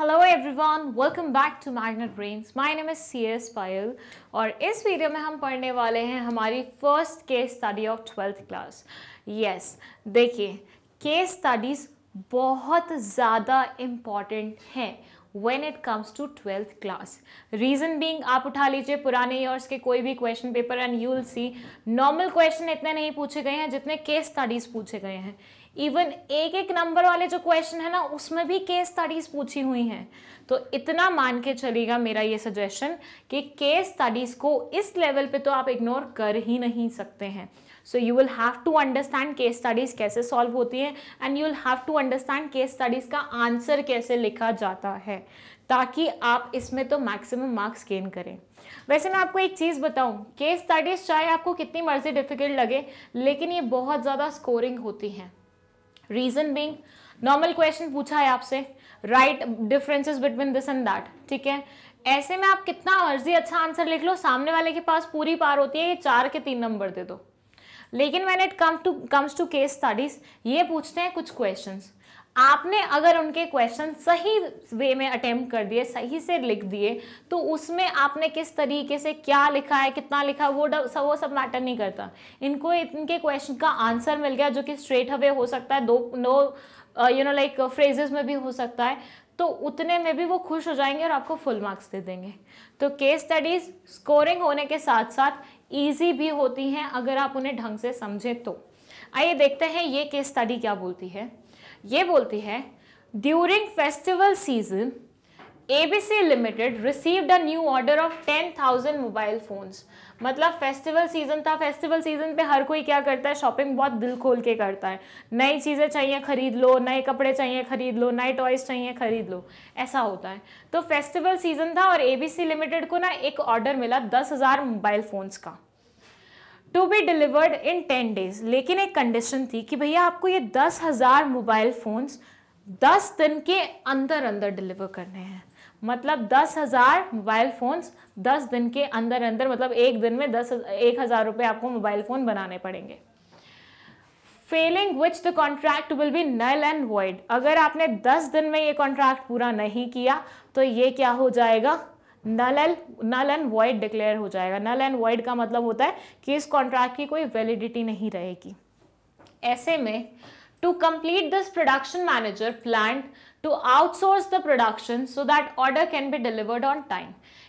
Hello everyone welcome back to magnet brains my name is C S Payal और इस video में हम पढ़ने वाले हैं हमारी first case study of twelfth class yes देखिए केस स्टडीज़ बहुत ज़्यादा इम्पॉर्टेंट हैं when it comes to twelfth class reason being आप उठा लीजिए पुराने ईयर्स के कोई भी question paper and you will see normal question इतने नहीं पूछे गए हैं जितने केस स्टडीज़ पूछे गए हैं इवन एक एक नंबर वाले जो क्वेश्चन है ना उसमें भी केस स्टडीज पूछी हुई हैं तो इतना मान के चलेगा मेरा ये सजेशन कि केस स्टडीज को इस लेवल पे तो आप इग्नोर कर ही नहीं सकते हैं so you will have to understand case studies कैसे सॉल्व होती हैं and you will have to understand case studies का आंसर कैसे लिखा जाता है ताकि आप इसमें तो मैक्सिमम मार्क्स गेन करें वैसे मैं आपको एक चीज़ बताऊं केस स्टडीज़ चाहे आपको कितनी मर्जी डिफ़िकल्ट लगे लेकिन ये बहुत ज़्यादा स्कोरिंग होती हैं रीजन बींग नॉर्मल क्वेश्चन पूछा है आपसे write differences between this and that ठीक है ऐसे में आप कितना मर्जी अच्छा आंसर लिख लो सामने वाले के पास पूरी पार होती है ये चार के तीन नंबर दे दो लेकिन मैंने it come to comes to case studies ये पूछते हैं कुछ क्वेश्चंस आपने अगर उनके क्वेश्चन सही वे में अटेम्प्ट कर दिए सही से लिख दिए तो उसमें आपने किस तरीके से क्या लिखा है कितना लिखा है वो सब वो सब मैटर नहीं करता इनको इनके क्वेश्चन का आंसर मिल गया जो कि स्ट्रेट हवे हो सकता है दो नो यू नो लाइक फ्रेजेस में भी हो सकता है तो उतने में भी वो खुश हो जाएंगे और आपको फुल मार्क्स दे देंगे तो केस स्टडीज स्कोरिंग होने के साथ साथ ईजी भी होती हैं अगर आप उन्हें ढंग से समझें तो आइए देखते हैं ये केस स्टडी क्या बोलती है ये बोलती है during festival season ABC limited receive a new order of ten thousand mobile phones मतलब फेस्टिवल सीजन था फेस्टिवल सीजन पे हर कोई क्या करता है शॉपिंग बहुत दिल खोल के करता है नई चीज़ें चाहिए खरीद लो नए कपड़े चाहिए खरीद लो नए टॉयज़ चाहिए खरीद लो ऐसा होता है तो फेस्टिवल सीजन था और सी लिमिटेड को ना एक ऑर्डर मिला दस हज़ार मोबाइल फ़ोन्स का to be delivered in ten days लेकिन एक कंडीशन थी कि भैया आपको ये दस हज़ार मोबाइल फ़ोन्स दस दिन के अंदर अंदर डिलीवर करने हैं मतलब दस हज़ार मोबाइल फ़ोन्स दस दिन के अंदर अंदर मतलब एक दिन में दस एक हज़ार रुपये आपको मोबाइल फ़ोन बनाने पड़ेंगे failing which the contract will be null and void अगर आपने दस दिन में ये कॉन्ट्रैक्ट पूरा नहीं किया तो ये क्या हो जाएगा नल एल नल एंड वॉइड डिक्लेयर हो जाएगा नल एंड वॉइड का मतलब होता है कि इस कॉन्ट्रैक्ट की कोई वैलिडिटी नहीं रहेगी ऐसे में to complete this production manager plan to outsource the production so that order can be delivered on time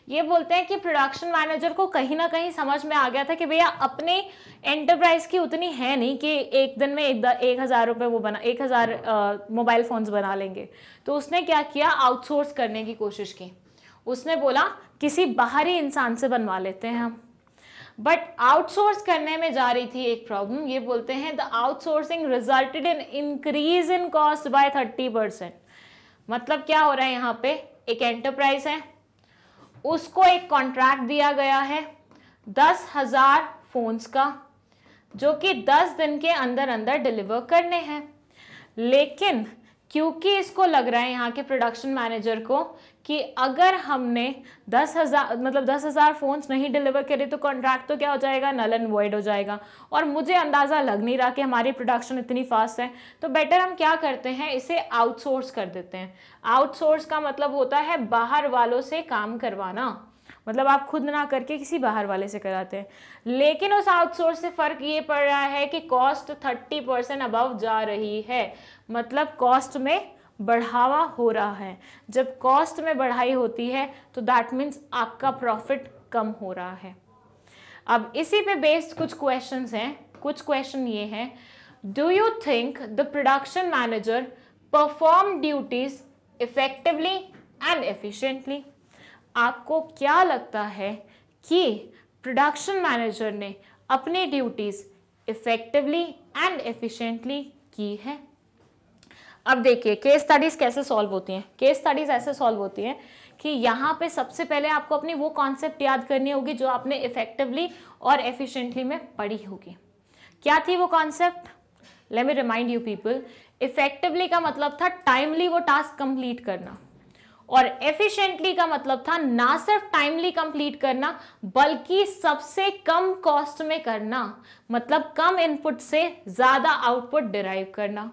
ये बोलते हैं कि प्रोडक्शन मैनेजर को कहीं ना कहीं समझ में आ गया था कि भैया अपने एंटरप्राइज की उतनी है नहीं कि एक दिन में एक, एक हज़ार रुपये वो बना एक हज़ार मोबाइल फ़ोन्स बना लेंगे तो उसने क्या किया आउटसोर्स करने की कोशिश की उसने बोला किसी बाहरी इंसान से बनवा लेते हैं हम बट आउटसोर्स करने में जा रही थी एक प्रॉब्लम ये बोलते हैं the outsourcing resulted in increase in cost by thirty percent मतलब क्या हो रहा है यहाँ पे एक एंटरप्राइज है उसको एक कॉन्ट्रैक्ट दिया गया है दस हजार फोन्स का जो कि दस दिन के अंदर अंदर डिलीवर करने हैं लेकिन क्योंकि इसको लग रहा है यहाँ के प्रोडक्शन मैनेजर को कि अगर हमने दस हज़ार मतलब दस हज़ार फ़ोन्स नहीं डिलीवर करे तो कॉन्ट्रैक्ट तो क्या हो जाएगा नल एंड वॉइड हो जाएगा और मुझे अंदाज़ा लग नहीं रहा कि हमारी प्रोडक्शन इतनी फास्ट है तो बेटर हम क्या करते हैं इसे आउटसोर्स कर देते हैं आउटसोर्स का मतलब होता है बाहर वालों से काम करवाना मतलब आप खुद ना करके किसी बाहर वाले से कराते हैं लेकिन उस आउटसोर्स से फ़र्क ये पड़ रहा है कि कॉस्ट थर्टी परसेंट अबव जा रही है मतलब कॉस्ट में बढ़ावा हो रहा है जब कॉस्ट में बढ़ाई होती है तो दैट मीन्स आपका प्रॉफिट कम हो रहा है अब इसी पे बेस्ड कुछ क्वेश्चन हैं कुछ क्वेश्चन ये हैं do you think the production manager perform duties effectively and efficiently आपको क्या लगता है कि प्रोडक्शन मैनेजर ने अपनी ड्यूटीज़ इफ़ेक्टिवली एंड एफिशिएंटली की है अब देखिए केस स्टडीज कैसे सॉल्व होती हैं केस स्टडीज ऐसे सॉल्व होती हैं कि यहाँ पे सबसे पहले आपको अपनी वो कॉन्सेप्ट याद करनी होगी जो आपने इफेक्टिवली और एफिशिएंटली में पढ़ी होगी क्या थी वो concept let me remind you people effectively का मतलब था टाइमली वो टास्क कंप्लीट करना और एफिशिएंटली का मतलब था ना सिर्फ टाइमली कंप्लीट करना बल्कि सबसे कम कॉस्ट में करना मतलब कम इनपुट से ज़्यादा आउटपुट डिराइव करना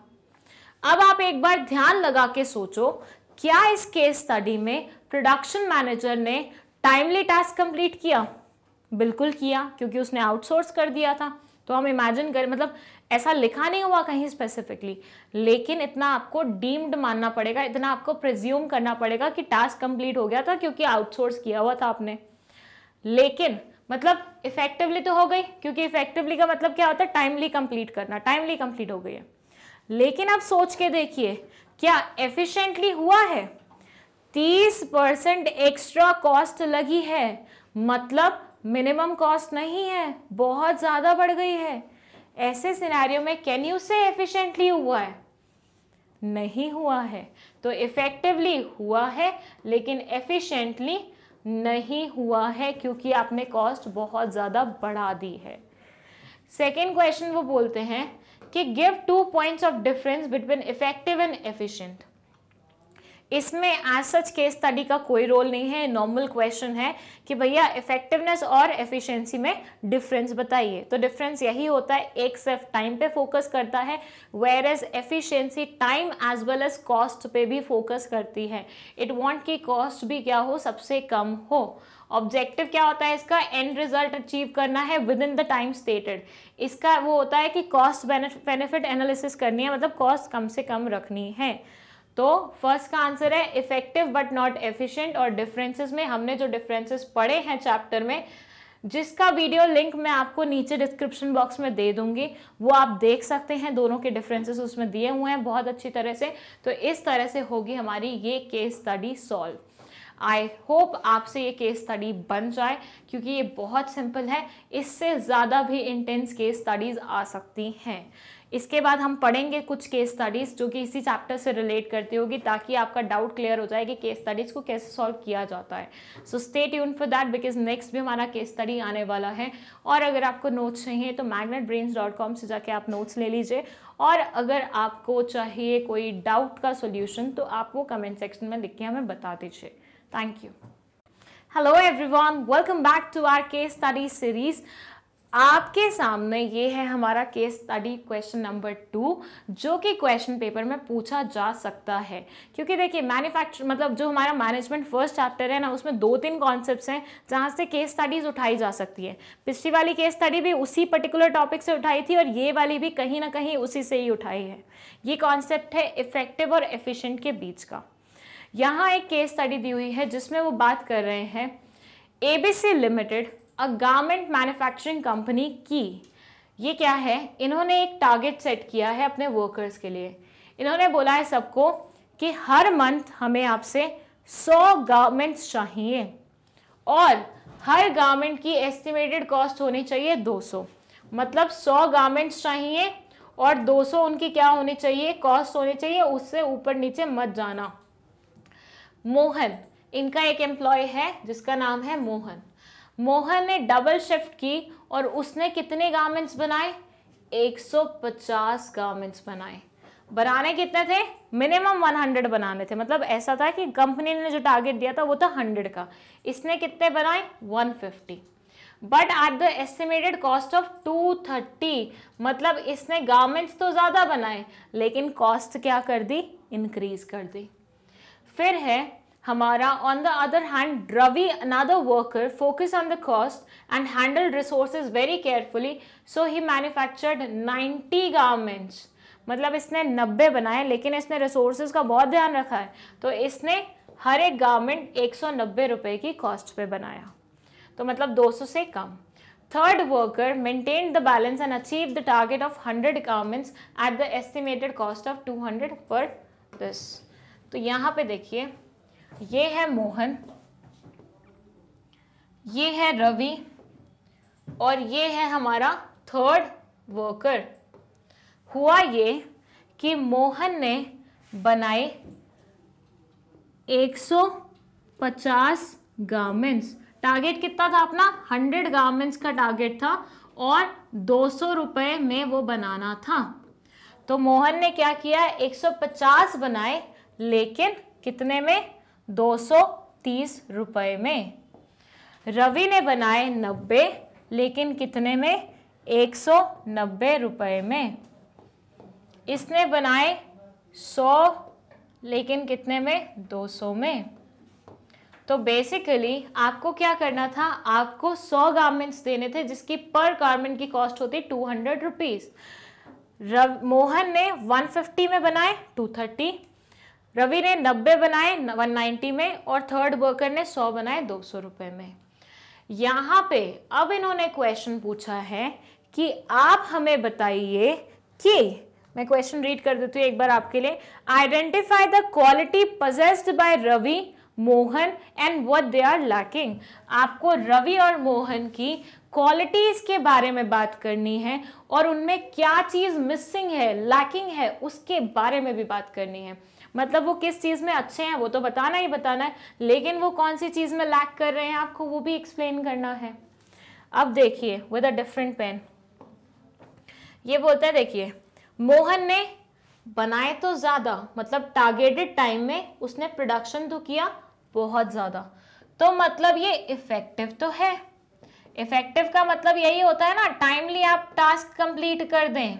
अब आप एक बार ध्यान लगा के सोचो क्या इस केस स्टडी में प्रोडक्शन मैनेजर ने टाइमली टास्क कंप्लीट किया बिल्कुल किया क्योंकि उसने आउटसोर्स कर दिया था तो हम इमेजिन करें मतलब ऐसा लिखा नहीं हुआ कहीं स्पेसिफिकली लेकिन इतना आपको डीम्ड मानना पड़ेगा इतना आपको प्रिज्यूम करना पड़ेगा कि टास्क कंप्लीट हो गया था क्योंकि आउटसोर्स किया हुआ था आपने लेकिन मतलब इफेक्टिवली तो हो गई क्योंकि इफेक्टिवली का मतलब क्या होता है टाइमली कंप्लीट करना टाइमली कंप्लीट हो गई है लेकिन आप सोच के देखिए क्या एफिशिएंटली हुआ है तीस परसेंट एक्स्ट्रा कॉस्ट लगी है मतलब मिनिमम कॉस्ट नहीं है बहुत ज़्यादा बढ़ गई है ऐसे सिनेरियो में कैन यू से एफिशिएंटली हुआ है नहीं हुआ है तो इफ़ेक्टिवली हुआ है लेकिन एफिशिएंटली नहीं हुआ है क्योंकि आपने कॉस्ट बहुत ज़्यादा बढ़ा दी है सेकेंड क्वेश्चन वो बोलते हैं कि give two points of difference between effective and efficient इसमें आज सच केस स्टडी का कोई रोल नहीं है नॉर्मल क्वेश्चन है कि भैया इफेक्टिवनेस और एफिशिएंसी में डिफरेंस बताइए तो डिफरेंस यही होता है एक सिर्फ टाइम पे फोकस करता है whereas efficiency time as well as cost पे भी फोकस करती है इट वांट कि कॉस्ट भी क्या हो सबसे कम हो ऑब्जेक्टिव क्या होता है इसका एंड रिजल्ट अचीव करना है within the time stated इसका वो होता है कि कॉस्ट बेनिफिट एनालिसिस करनी है मतलब कॉस्ट कम से कम रखनी है तो फर्स्ट का आंसर है इफेक्टिव बट नॉट एफिशिएंट और डिफरेंसेस में हमने जो डिफरेंसेस पढ़े हैं चैप्टर में जिसका वीडियो लिंक मैं आपको नीचे डिस्क्रिप्शन बॉक्स में दे दूंगी वो आप देख सकते हैं दोनों के डिफरेंसेस उसमें दिए हुए हैं बहुत अच्छी तरह से तो इस तरह से होगी हमारी ये case study solve I hope आपसे ये केस स्टडी बन जाए क्योंकि ये बहुत सिंपल है इससे ज़्यादा भी इंटेंस केस स्टडीज़ आ सकती हैं इसके बाद हम पढ़ेंगे कुछ केस स्टडीज़ जो कि इसी चैप्टर से रिलेट करती होगी ताकि आपका डाउट क्लियर हो जाए कि केस स्टडीज़ को कैसे सॉल्व किया जाता है so stay tune for that because next भी हमारा केस स्टडी आने वाला है और अगर आपको नोट्स चाहिए तो मैगनेट ब्रेन्स डॉट कॉम से जाके आप नोट्स ले लीजिए और अगर आपको चाहिए कोई डाउट का सोल्यूशन तो आप वो कमेंट सेक्शन में लिख के हमें बता दीजिए Thank you. Hello everyone welcome back to our case study series आपके सामने ये है हमारा case study question number two जो कि क्वेश्चन पेपर में पूछा जा सकता है क्योंकि देखिए मैन्युफैक्चर मतलब जो हमारा मैनेजमेंट फर्स्ट चैप्टर है ना उसमें दो तीन कॉन्सेप्ट्स हैं जहाँ से केस स्टडीज उठाई जा सकती है पिछली वाली केस स्टडी भी उसी पर्टिकुलर टॉपिक से उठाई थी और ये वाली भी कहीं ना कहीं उसी से ही उठाई है ये कॉन्सेप्ट है इफेक्टिव और एफिशेंट के बीच का यहाँ एक केस स्टडी दी हुई है जिसमें वो बात कर रहे हैं ABC limited a garment manufacturing company की ये क्या है इन्होंने एक टारगेट सेट किया है अपने वर्कर्स के लिए इन्होंने बोला है सबको कि हर मंथ हमें आपसे 100 गारमेंट्स चाहिए और हर गारमेंट की एस्टिमेटेड कॉस्ट होनी चाहिए 200 मतलब 100 गारमेंट्स चाहिए और 200 उनकी क्या होनी चाहिए कॉस्ट होनी चाहिए उससे ऊपर नीचे मत जाना मोहन इनका एक एम्प्लॉय है जिसका नाम है मोहन मोहन ने डबल शिफ्ट की और उसने कितने गारमेंट्स बनाए 150 गारमेंट्स बनाए बनाने कितने थे मिनिमम 100 बनाने थे मतलब ऐसा था कि कंपनी ने जो टारगेट दिया था वो था 100 का इसने कितने बनाए 150 but at the estimated cost of 230 मतलब इसने गारमेंट्स तो ज़्यादा बनाए लेकिन कॉस्ट क्या कर दी इंक्रीज कर दी फिर है हमारा on the other hand Ravi another worker focus on the cost and handle resource very carefully so he manufactured 90 garments मतलब इसने 90 बनाए लेकिन इसने रिसोर्सेज का बहुत ध्यान रखा है तो इसने हर एक गारमेंट 190 रुपए की कॉस्ट पे बनाया तो मतलब 200 से कम third worker maintain the balance and achieve the target of 100 garments at the estimated cost of 200 पर दिस तो यहाँ पे देखिए ये है मोहन ये है रवि और ये है हमारा थर्ड वर्कर हुआ ये कि मोहन ने बनाए 150 गारमेंट्स टारगेट कितना था अपना 100 गारमेंट्स का टारगेट था और दो सौ में वो बनाना था तो मोहन ने क्या किया 150 बनाए लेकिन कितने में दो सौ तीस में रवि ने बनाए नब्बे लेकिन कितने में एक सौ नब्बे में इसने बनाए सौ लेकिन कितने में दो सौ में तो बेसिकली आपको क्या करना था आपको सौ गारमेंट्स देने थे जिसकी पर गारमेंट की कॉस्ट होती टू हंड्रेड रुपीज़ रव मोहन ने वन फिफ्टी में बनाए टू थर्टी रवि ने नब्बे बनाए 190 में और थर्ड वर्कर ने सौ बनाए दो सौ रुपये में यहाँ पे अब इन्होंने क्वेश्चन पूछा है कि आप हमें बताइए कि मैं क्वेश्चन रीड कर देती हूँ एक बार आपके लिए identify the quality possessed by Ravi Mohan and what they are lacking आपको रवि और मोहन की क्वालिटीज़ के बारे में बात करनी है और उनमें क्या चीज़ मिसिंग है लैकिंग है उसके बारे में भी बात करनी है मतलब वो किस चीज़ में अच्छे हैं वो तो बताना ही बताना है लेकिन वो कौन सी चीज़ में लैक कर रहे हैं आपको वो भी एक्सप्लेन करना है अब देखिए विद अ डिफरेंट पेन ये बोलता है देखिए मोहन ने बनाए तो ज़्यादा मतलब टारगेटेड टाइम में उसने प्रोडक्शन तो किया बहुत ज़्यादा तो मतलब ये इफ़ेक्टिव तो है इफ़ेक्टिव का मतलब यही होता है ना टाइमली आप टास्क कंप्लीट कर दें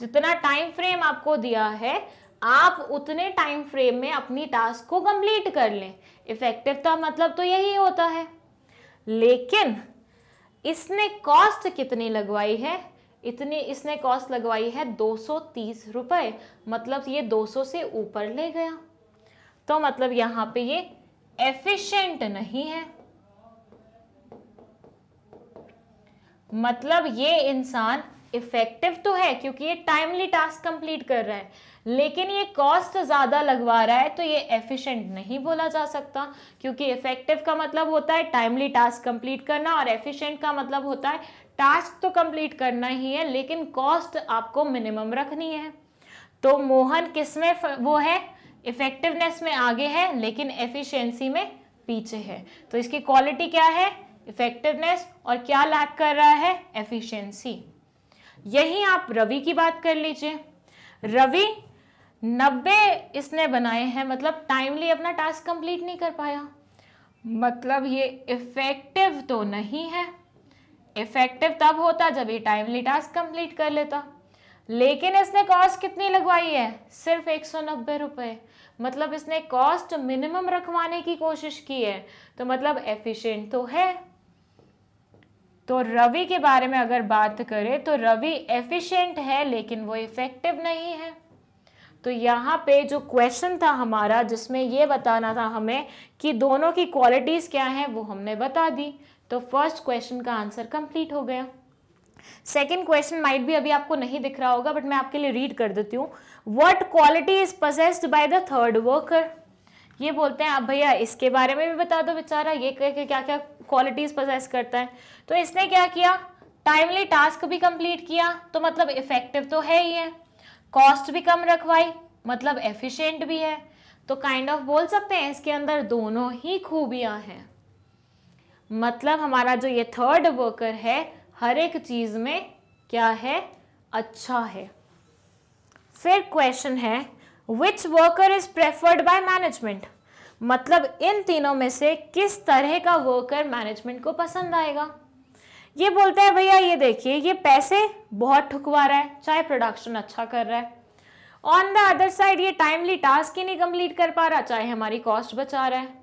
जितना टाइम फ्रेम आपको दिया है आप उतने टाइम फ्रेम में अपनी टास्क को कंप्लीट कर लें इफ़ेक्टिव का मतलब तो यही होता है लेकिन इसने कॉस्ट कितनी लगवाई है इतनी इसने कॉस्ट लगवाई है दो सौ तीस मतलब ये दो सौ से ऊपर ले गया तो मतलब यहाँ पे ये एफिशिएंट नहीं है मतलब ये इंसान इफ़ेक्टिव तो है क्योंकि ये टाइमली टास्क कंप्लीट कर रहा है लेकिन ये कॉस्ट ज़्यादा लगवा रहा है तो ये एफिशिएंट नहीं बोला जा सकता क्योंकि इफेक्टिव का मतलब होता है टाइमली टास्क कंप्लीट करना और एफिशिएंट का मतलब होता है टास्क तो कंप्लीट करना ही है लेकिन कॉस्ट आपको मिनिमम रखनी है तो मोहन किस में वो है इफेक्टिवनेस में आगे है लेकिन एफिशिएंसी में पीछे है तो इसकी क्वालिटी क्या है इफेक्टिवनेस और क्या लैक कर रहा है एफिशिएंसी यही आप रवि की बात कर लीजिए रवि नब्बे इसने बनाए हैं मतलब टाइमली अपना टास्क कंप्लीट नहीं कर पाया मतलब ये इफ़ेक्टिव तो नहीं है इफ़ेक्टिव तब होता जब ये टाइमली टास्क कंप्लीट कर लेता लेकिन इसने कॉस्ट कितनी लगवाई है सिर्फ एक सौ नब्बे रुपये मतलब इसने कॉस्ट मिनिमम रखवाने की कोशिश की है तो मतलब एफिशिएंट तो है तो रवि के बारे में अगर बात करें तो रवि एफिशिएंट है लेकिन वो इफ़ेक्टिव नहीं है तो यहाँ पे जो क्वेश्चन था हमारा जिसमें ये बताना था हमें कि दोनों की क्वालिटीज़ क्या हैं वो हमने बता दी तो फर्स्ट क्वेश्चन का आंसर कंप्लीट हो गया सेकेंड क्वेश्चन माइट भी अभी आपको नहीं दिख रहा होगा बट मैं आपके लिए रीड कर देती हूँ what quality is possessed by the third worker ये बोलते हैं आप भैया इसके बारे में भी बता दो बेचारा ये कह के क्या क्या क्वालिटीज़ पजेस करता है तो इसने क्या किया टाइमली टास्क भी कंप्लीट किया तो मतलब इफेक्टिव तो है ही है कॉस्ट भी कम रखवाई मतलब एफिशिएंट भी है तो काइंड kind ऑफ of बोल सकते हैं इसके अंदर दोनों ही खूबियां हैं मतलब हमारा जो ये थर्ड वर्कर है हर एक चीज़ में क्या है अच्छा है फिर क्वेश्चन है which worker is preferred by management मतलब इन तीनों में से किस तरह का वर्कर मैनेजमेंट को पसंद आएगा ये बोलता है भैया ये देखिए ये पैसे बहुत ठुकवा रहा है चाहे प्रोडक्शन अच्छा कर रहा है ऑन द अदर साइड ये टाइमली टास्क ही नहीं कंप्लीट कर पा रहा चाहे हमारी कॉस्ट बचा रहा है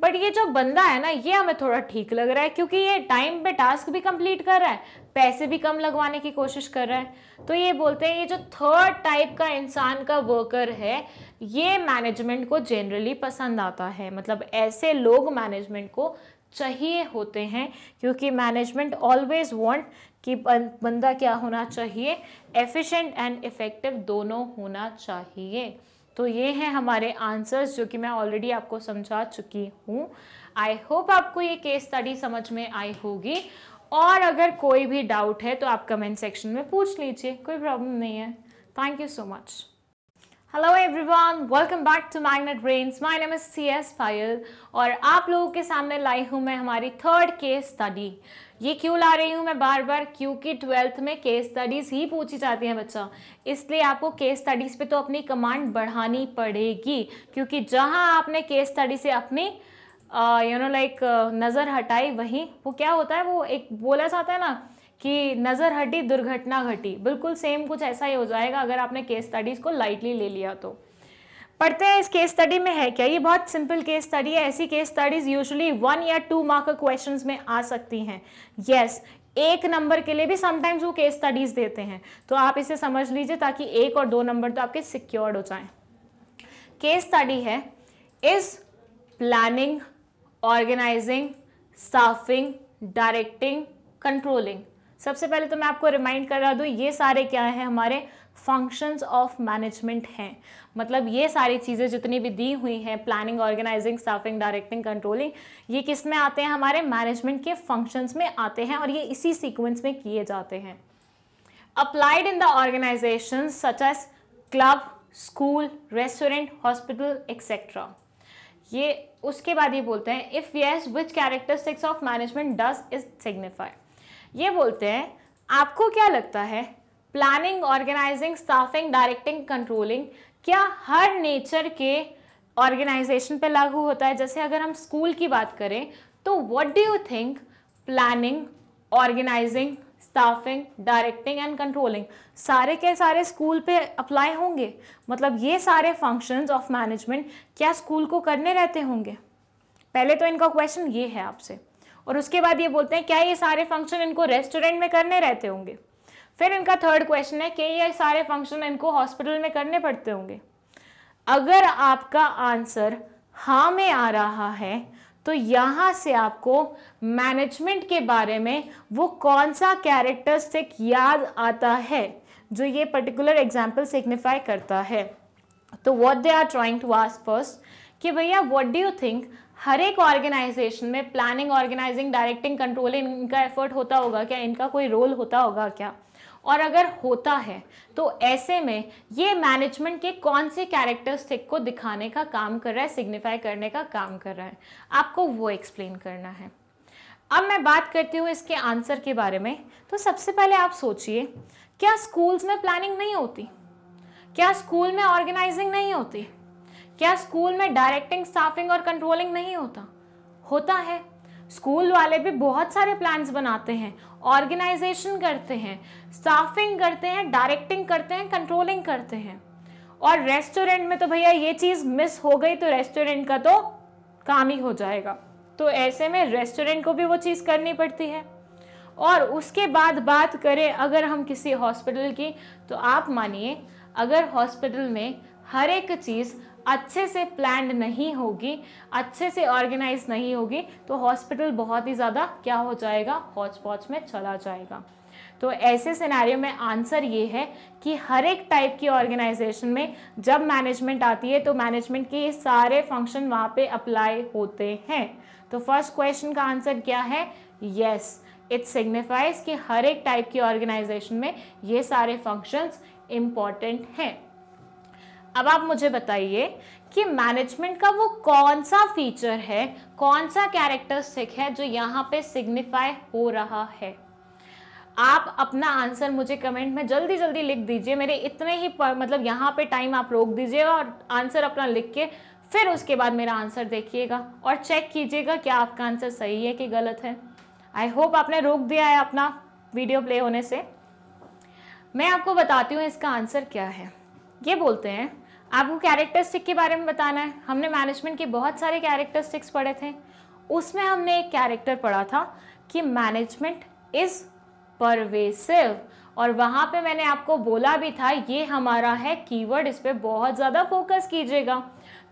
बट ये जो बंदा है ना ये हमें थोड़ा ठीक लग रहा है क्योंकि ये टाइम पे टास्क भी कंप्लीट कर रहा है पैसे भी कम लगवाने की कोशिश कर रहा है तो ये बोलते हैं ये जो थर्ड टाइप का इंसान का वर्कर है ये मैनेजमेंट को जनरली पसंद आता है मतलब ऐसे लोग मैनेजमेंट को चाहिए होते हैं क्योंकि मैनेजमेंट ऑलवेज वांट कि बंदा क्या होना चाहिए एफिशिएंट एंड इफ़ेक्टिव दोनों होना चाहिए तो ये हैं हमारे आंसर्स जो कि मैं ऑलरेडी आपको समझा चुकी हूँ आई होप आपको ये केस स्टडी समझ में आई होगी और अगर कोई भी डाउट है तो आप कमेंट सेक्शन में पूछ लीजिए कोई प्रॉब्लम नहीं है thank you so much hello everyone welcome back to magnet brains my name is C S Payal और आप लोगों के सामने लाई हूँ मैं हमारी थर्ड केस स्टडी ये क्यों ला रही हूँ मैं बार बार क्योंकि ट्वेल्थ में केस स्टडीज़ ही पूछी जाती हैं बच्चा इसलिए आपको केस स्टडीज़ पे तो अपनी कमांड बढ़ानी पड़ेगी क्योंकि जहाँ आपने केस स्टडी से अपनी यू नो लाइक नज़र हटाई वहीं वो क्या होता है वो एक बोला जाता है ना कि नज़र हटी दुर्घटना घटी बिल्कुल सेम कुछ ऐसा ही हो जाएगा अगर आपने केस स्टडीज़ को लाइटली ले लिया तो पढ़ते हैं इस केस स्टडी में है क्या ये बहुत सिंपल केस स्टडी है ऐसी केस स्टडीज़ यूजुअली वन या टू मार्क क्वेश्चंस में आ सकती हैं यस yes, एक नंबर के लिए भी समटाइम्स वो केस स्टडीज़ देते हैं तो आप इसे समझ लीजिए ताकि एक और दो नंबर तो आपके सिक्योर्ड हो जाए केस स्टडी है is planning organising staffing directing controlling सबसे पहले तो मैं आपको रिमाइंड करा दूँ ये सारे क्या हैं हमारे फंक्शंस ऑफ मैनेजमेंट हैं मतलब ये सारी चीज़ें जितनी भी दी हुई हैं planning organising staffing directing controlling ये किस में आते हैं हमारे मैनेजमेंट के फंक्शंस में आते हैं और ये इसी सीक्वेंस में किए जाते हैं applied in the organisation such as club school restaurant hospital etcetera ये उसके बाद ये बोलते हैं if yes which characteristics of management does is signify ये बोलते हैं आपको क्या लगता है planning organising staffing directing controlling क्या हर नेचर के ऑर्गेनाइजेशन पे लागू होता है जैसे अगर हम स्कूल की बात करें तो what do you think planning organising staffing directing and controlling सारे के सारे स्कूल पे अप्लाई होंगे मतलब ये सारे फंक्शंस ऑफ मैनेजमेंट क्या स्कूल को करने रहते होंगे पहले तो इनका क्वेश्चन ये है आपसे और उसके बाद ये बोलते हैं क्या ये सारे फंक्शन इनको रेस्टोरेंट में करने रहते होंगे फिर इनका थर्ड क्वेश्चन है कि ये सारे फंक्शन इनको हॉस्पिटल में करने पड़ते होंगे अगर आपका आंसर हाँ में आ रहा है तो यहाँ से आपको मैनेजमेंट के बारे में वो कौन सा कैरेक्टर स्टिक याद आता है जो ये पर्टिकुलर एग्जाम्पल सिग्निफाई करता है तो what they are trying to ask first कि भैया व्हाट डू यू थिंक हर एक ऑर्गेनाइजेशन में प्लानिंग ऑर्गेनाइजिंग डायरेक्टिंग कंट्रोलिंग इनका एफर्ट होता होगा क्या इनका कोई रोल होता होगा क्या और अगर होता है तो ऐसे में ये मैनेजमेंट के कौन से कैरेक्टरिस्टिक को दिखाने का काम कर रहा है सिग्निफाई करने का काम कर रहा है आपको वो एक्सप्लेन करना है अब मैं बात करती हूँ इसके आंसर के बारे में तो सबसे पहले आप सोचिए क्या स्कूल्स में प्लानिंग नहीं होती क्या स्कूल में ऑर्गेनाइजिंग नहीं होती क्या स्कूल में डायरेक्टिंग स्टाफिंग और कंट्रोलिंग नहीं होता होता है स्कूल वाले भी बहुत सारे प्लान्स बनाते हैं ऑर्गेनाइजेशन करते हैं स्टाफिंग करते हैं डायरेक्टिंग करते हैं कंट्रोलिंग करते हैं और रेस्टोरेंट में तो भैया ये चीज़ मिस हो गई तो रेस्टोरेंट का तो काम ही हो जाएगा तो ऐसे में रेस्टोरेंट को भी वो चीज़ करनी पड़ती है और उसके बाद बात करें अगर हम किसी हॉस्पिटल की तो आप मानिए अगर हॉस्पिटल में हर एक चीज़ अच्छे से प्लान नहीं होगी अच्छे से ऑर्गेनाइज नहीं होगी तो हॉस्पिटल बहुत ही ज़्यादा क्या हो जाएगा हॉच पॉच में चला जाएगा तो ऐसे सिनेरियो में आंसर ये है कि हर एक टाइप की ऑर्गेनाइजेशन में जब मैनेजमेंट आती है तो मैनेजमेंट के सारे फंक्शन वहाँ पे अप्लाई होते हैं तो फर्स्ट क्वेश्चन का आंसर क्या है यस इट सिग्निफाइज कि हर एक टाइप की ऑर्गेनाइजेशन में ये सारे फंक्शंस इम्पॉर्टेंट हैं अब आप मुझे बताइए कि मैनेजमेंट का वो कौन सा फीचर है कौन सा कैरेक्टरिस्टिक है जो यहाँ पे सिग्निफाई हो रहा है आप अपना आंसर मुझे कमेंट में जल्दी जल्दी लिख दीजिए मेरे इतने ही पर, मतलब यहाँ पे टाइम आप रोक दीजिए और आंसर अपना लिख के फिर उसके बाद मेरा आंसर देखिएगा और चेक कीजिएगा क्या आपका आंसर सही है कि गलत है आई होप आपने रोक दिया है अपना वीडियो प्ले होने से मैं आपको बताती हूँ इसका आंसर क्या है ये बोलते हैं आपको कैरेक्टरिस्टिक के बारे में बताना है हमने मैनेजमेंट के बहुत सारे कैरेक्टरिस्टिक्स पढ़े थे उसमें हमने एक कैरेक्टर पढ़ा था कि मैनेजमेंट इज़ परवेसिव और वहाँ पे मैंने आपको बोला भी था ये हमारा है कीवर्ड इस पर बहुत ज़्यादा फोकस कीजिएगा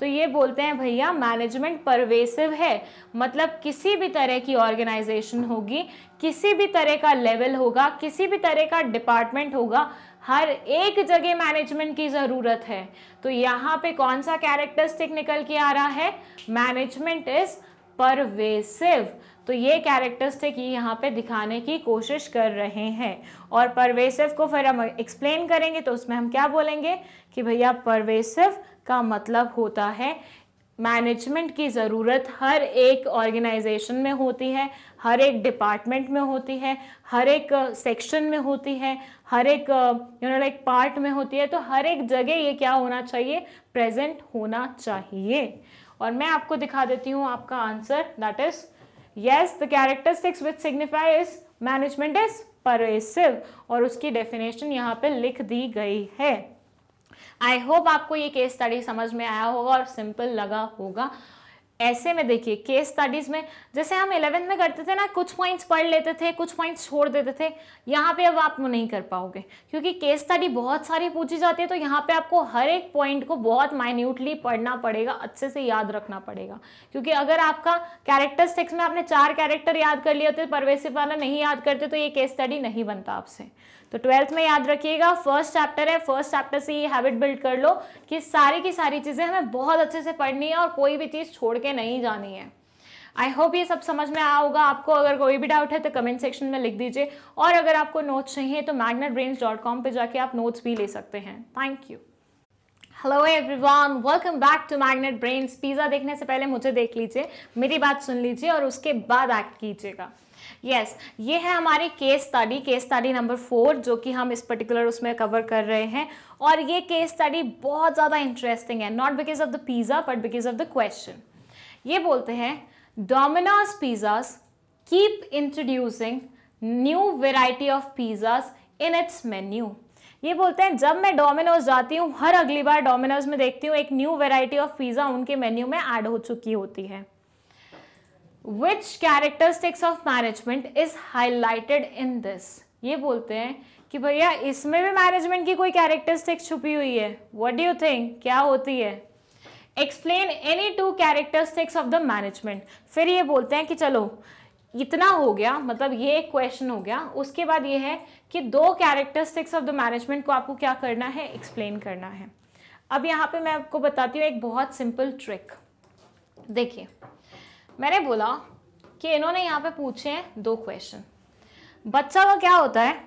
तो ये बोलते हैं भैया मैनेजमेंट परवेसिव है मतलब किसी भी तरह की ऑर्गेनाइजेशन होगी किसी भी तरह का लेवल होगा किसी भी तरह का डिपार्टमेंट होगा हर एक जगह मैनेजमेंट की ज़रूरत है तो यहाँ पे कौन सा कैरेक्टरिस्टिक निकल के आ रहा है मैनेजमेंट इज़ परवेसिव तो ये कैरेक्टरिस्टिक यहाँ पे दिखाने की कोशिश कर रहे हैं और परवेसिव को फिर हम एक्सप्लेन करेंगे तो उसमें हम क्या बोलेंगे कि भैया परवेसिव का मतलब होता है मैनेजमेंट की ज़रूरत हर एक ऑर्गेनाइजेशन में होती है हर एक डिपार्टमेंट में होती है हर एक सेक्शन में होती है हर एक यू नो लाइक पार्ट में होती है तो हर एक जगह ये क्या होना चाहिए प्रेजेंट होना चाहिए और मैं आपको दिखा देती हूँ आपका answer that is yes the characteristics which signify is management is pervasive और उसकी डेफिनेशन यहाँ पे लिख दी गई है आई होप आपको ये केस स्टडी समझ में आया होगा और सिंपल लगा होगा ऐसे में देखिए केस स्टडीज़ में जैसे हम इलेवेंथ में करते थे ना कुछ पॉइंट्स पढ़ लेते थे कुछ पॉइंट्स छोड़ देते थे यहाँ पे अब आप नहीं कर पाओगे क्योंकि केस स्टडी बहुत सारी पूछी जाती है तो यहाँ पे आपको हर एक पॉइंट को बहुत माइन्यूटली पढ़ना पड़ेगा अच्छे से याद रखना पड़ेगा क्योंकि अगर आपका कैरेक्टर्स टेक्स में आपने चार कैरेक्टर याद कर लिए होते परवेसिव वाला नहीं याद करते तो ये केस स्टडी नहीं बनता आपसे तो ट्वेल्थ में याद रखिएगा फर्स्ट चैप्टर है फर्स्ट चैप्टर से ये हैबिट बिल्ड कर लो कि सारी की सारी चीज़ें हमें बहुत अच्छे से पढ़नी है और कोई भी चीज़ छोड़ के नहीं जानी है आई होप ये सब समझ में आया होगा आपको अगर कोई भी डाउट है तो कमेंट सेक्शन में लिख दीजिए और अगर आपको नोट्स चाहिए तो मैगनेट ब्रेन्स डॉट कॉम पर जाके आप नोट्स भी ले सकते हैं thank you hello everyone welcome back to magnet Brains pizza देखने से पहले मुझे देख लीजिए मेरी बात सुन लीजिए और उसके बाद एक्ट कीजिएगा यस yes, ये है हमारी case study case study number four जो कि हम इस पर्टिकुलर उसमें कवर कर रहे हैं और ये केस स्टडी बहुत ज़्यादा इंटरेस्टिंग है not because of the pizza but because of the question ये बोलते हैं Domino's pizzas keep introducing new variety of pizzas in its menu ये बोलते हैं जब मैं डोमिनोज जाती हूँ हर अगली बार डोमिनोज में देखती हूँ एक न्यू वेराइटी ऑफ पिज़्ज़ा उनके मेन्यू में ऐड हो चुकी होती है which characteristics of management is highlighted in this ये बोलते हैं कि भैया इसमें भी मैनेजमेंट की कोई कैरेक्टरिस्टिक्स छुपी हुई है वट डू यू थिंक क्या होती है explain any two characteristics of the management फिर ये बोलते हैं कि चलो इतना हो गया मतलब ये एक क्वेश्चन हो गया उसके बाद ये है कि दो कैरेक्टरिस्टिक्स ऑफ द मैनेजमेंट को आपको क्या करना है एक्सप्लेन करना है अब यहाँ पे मैं आपको बताती हूँ एक बहुत सिंपल ट्रिक देखिए मैंने बोला कि इन्होंने यहाँ पे पूछे हैं दो क्वेश्चन बच्चा का क्या होता है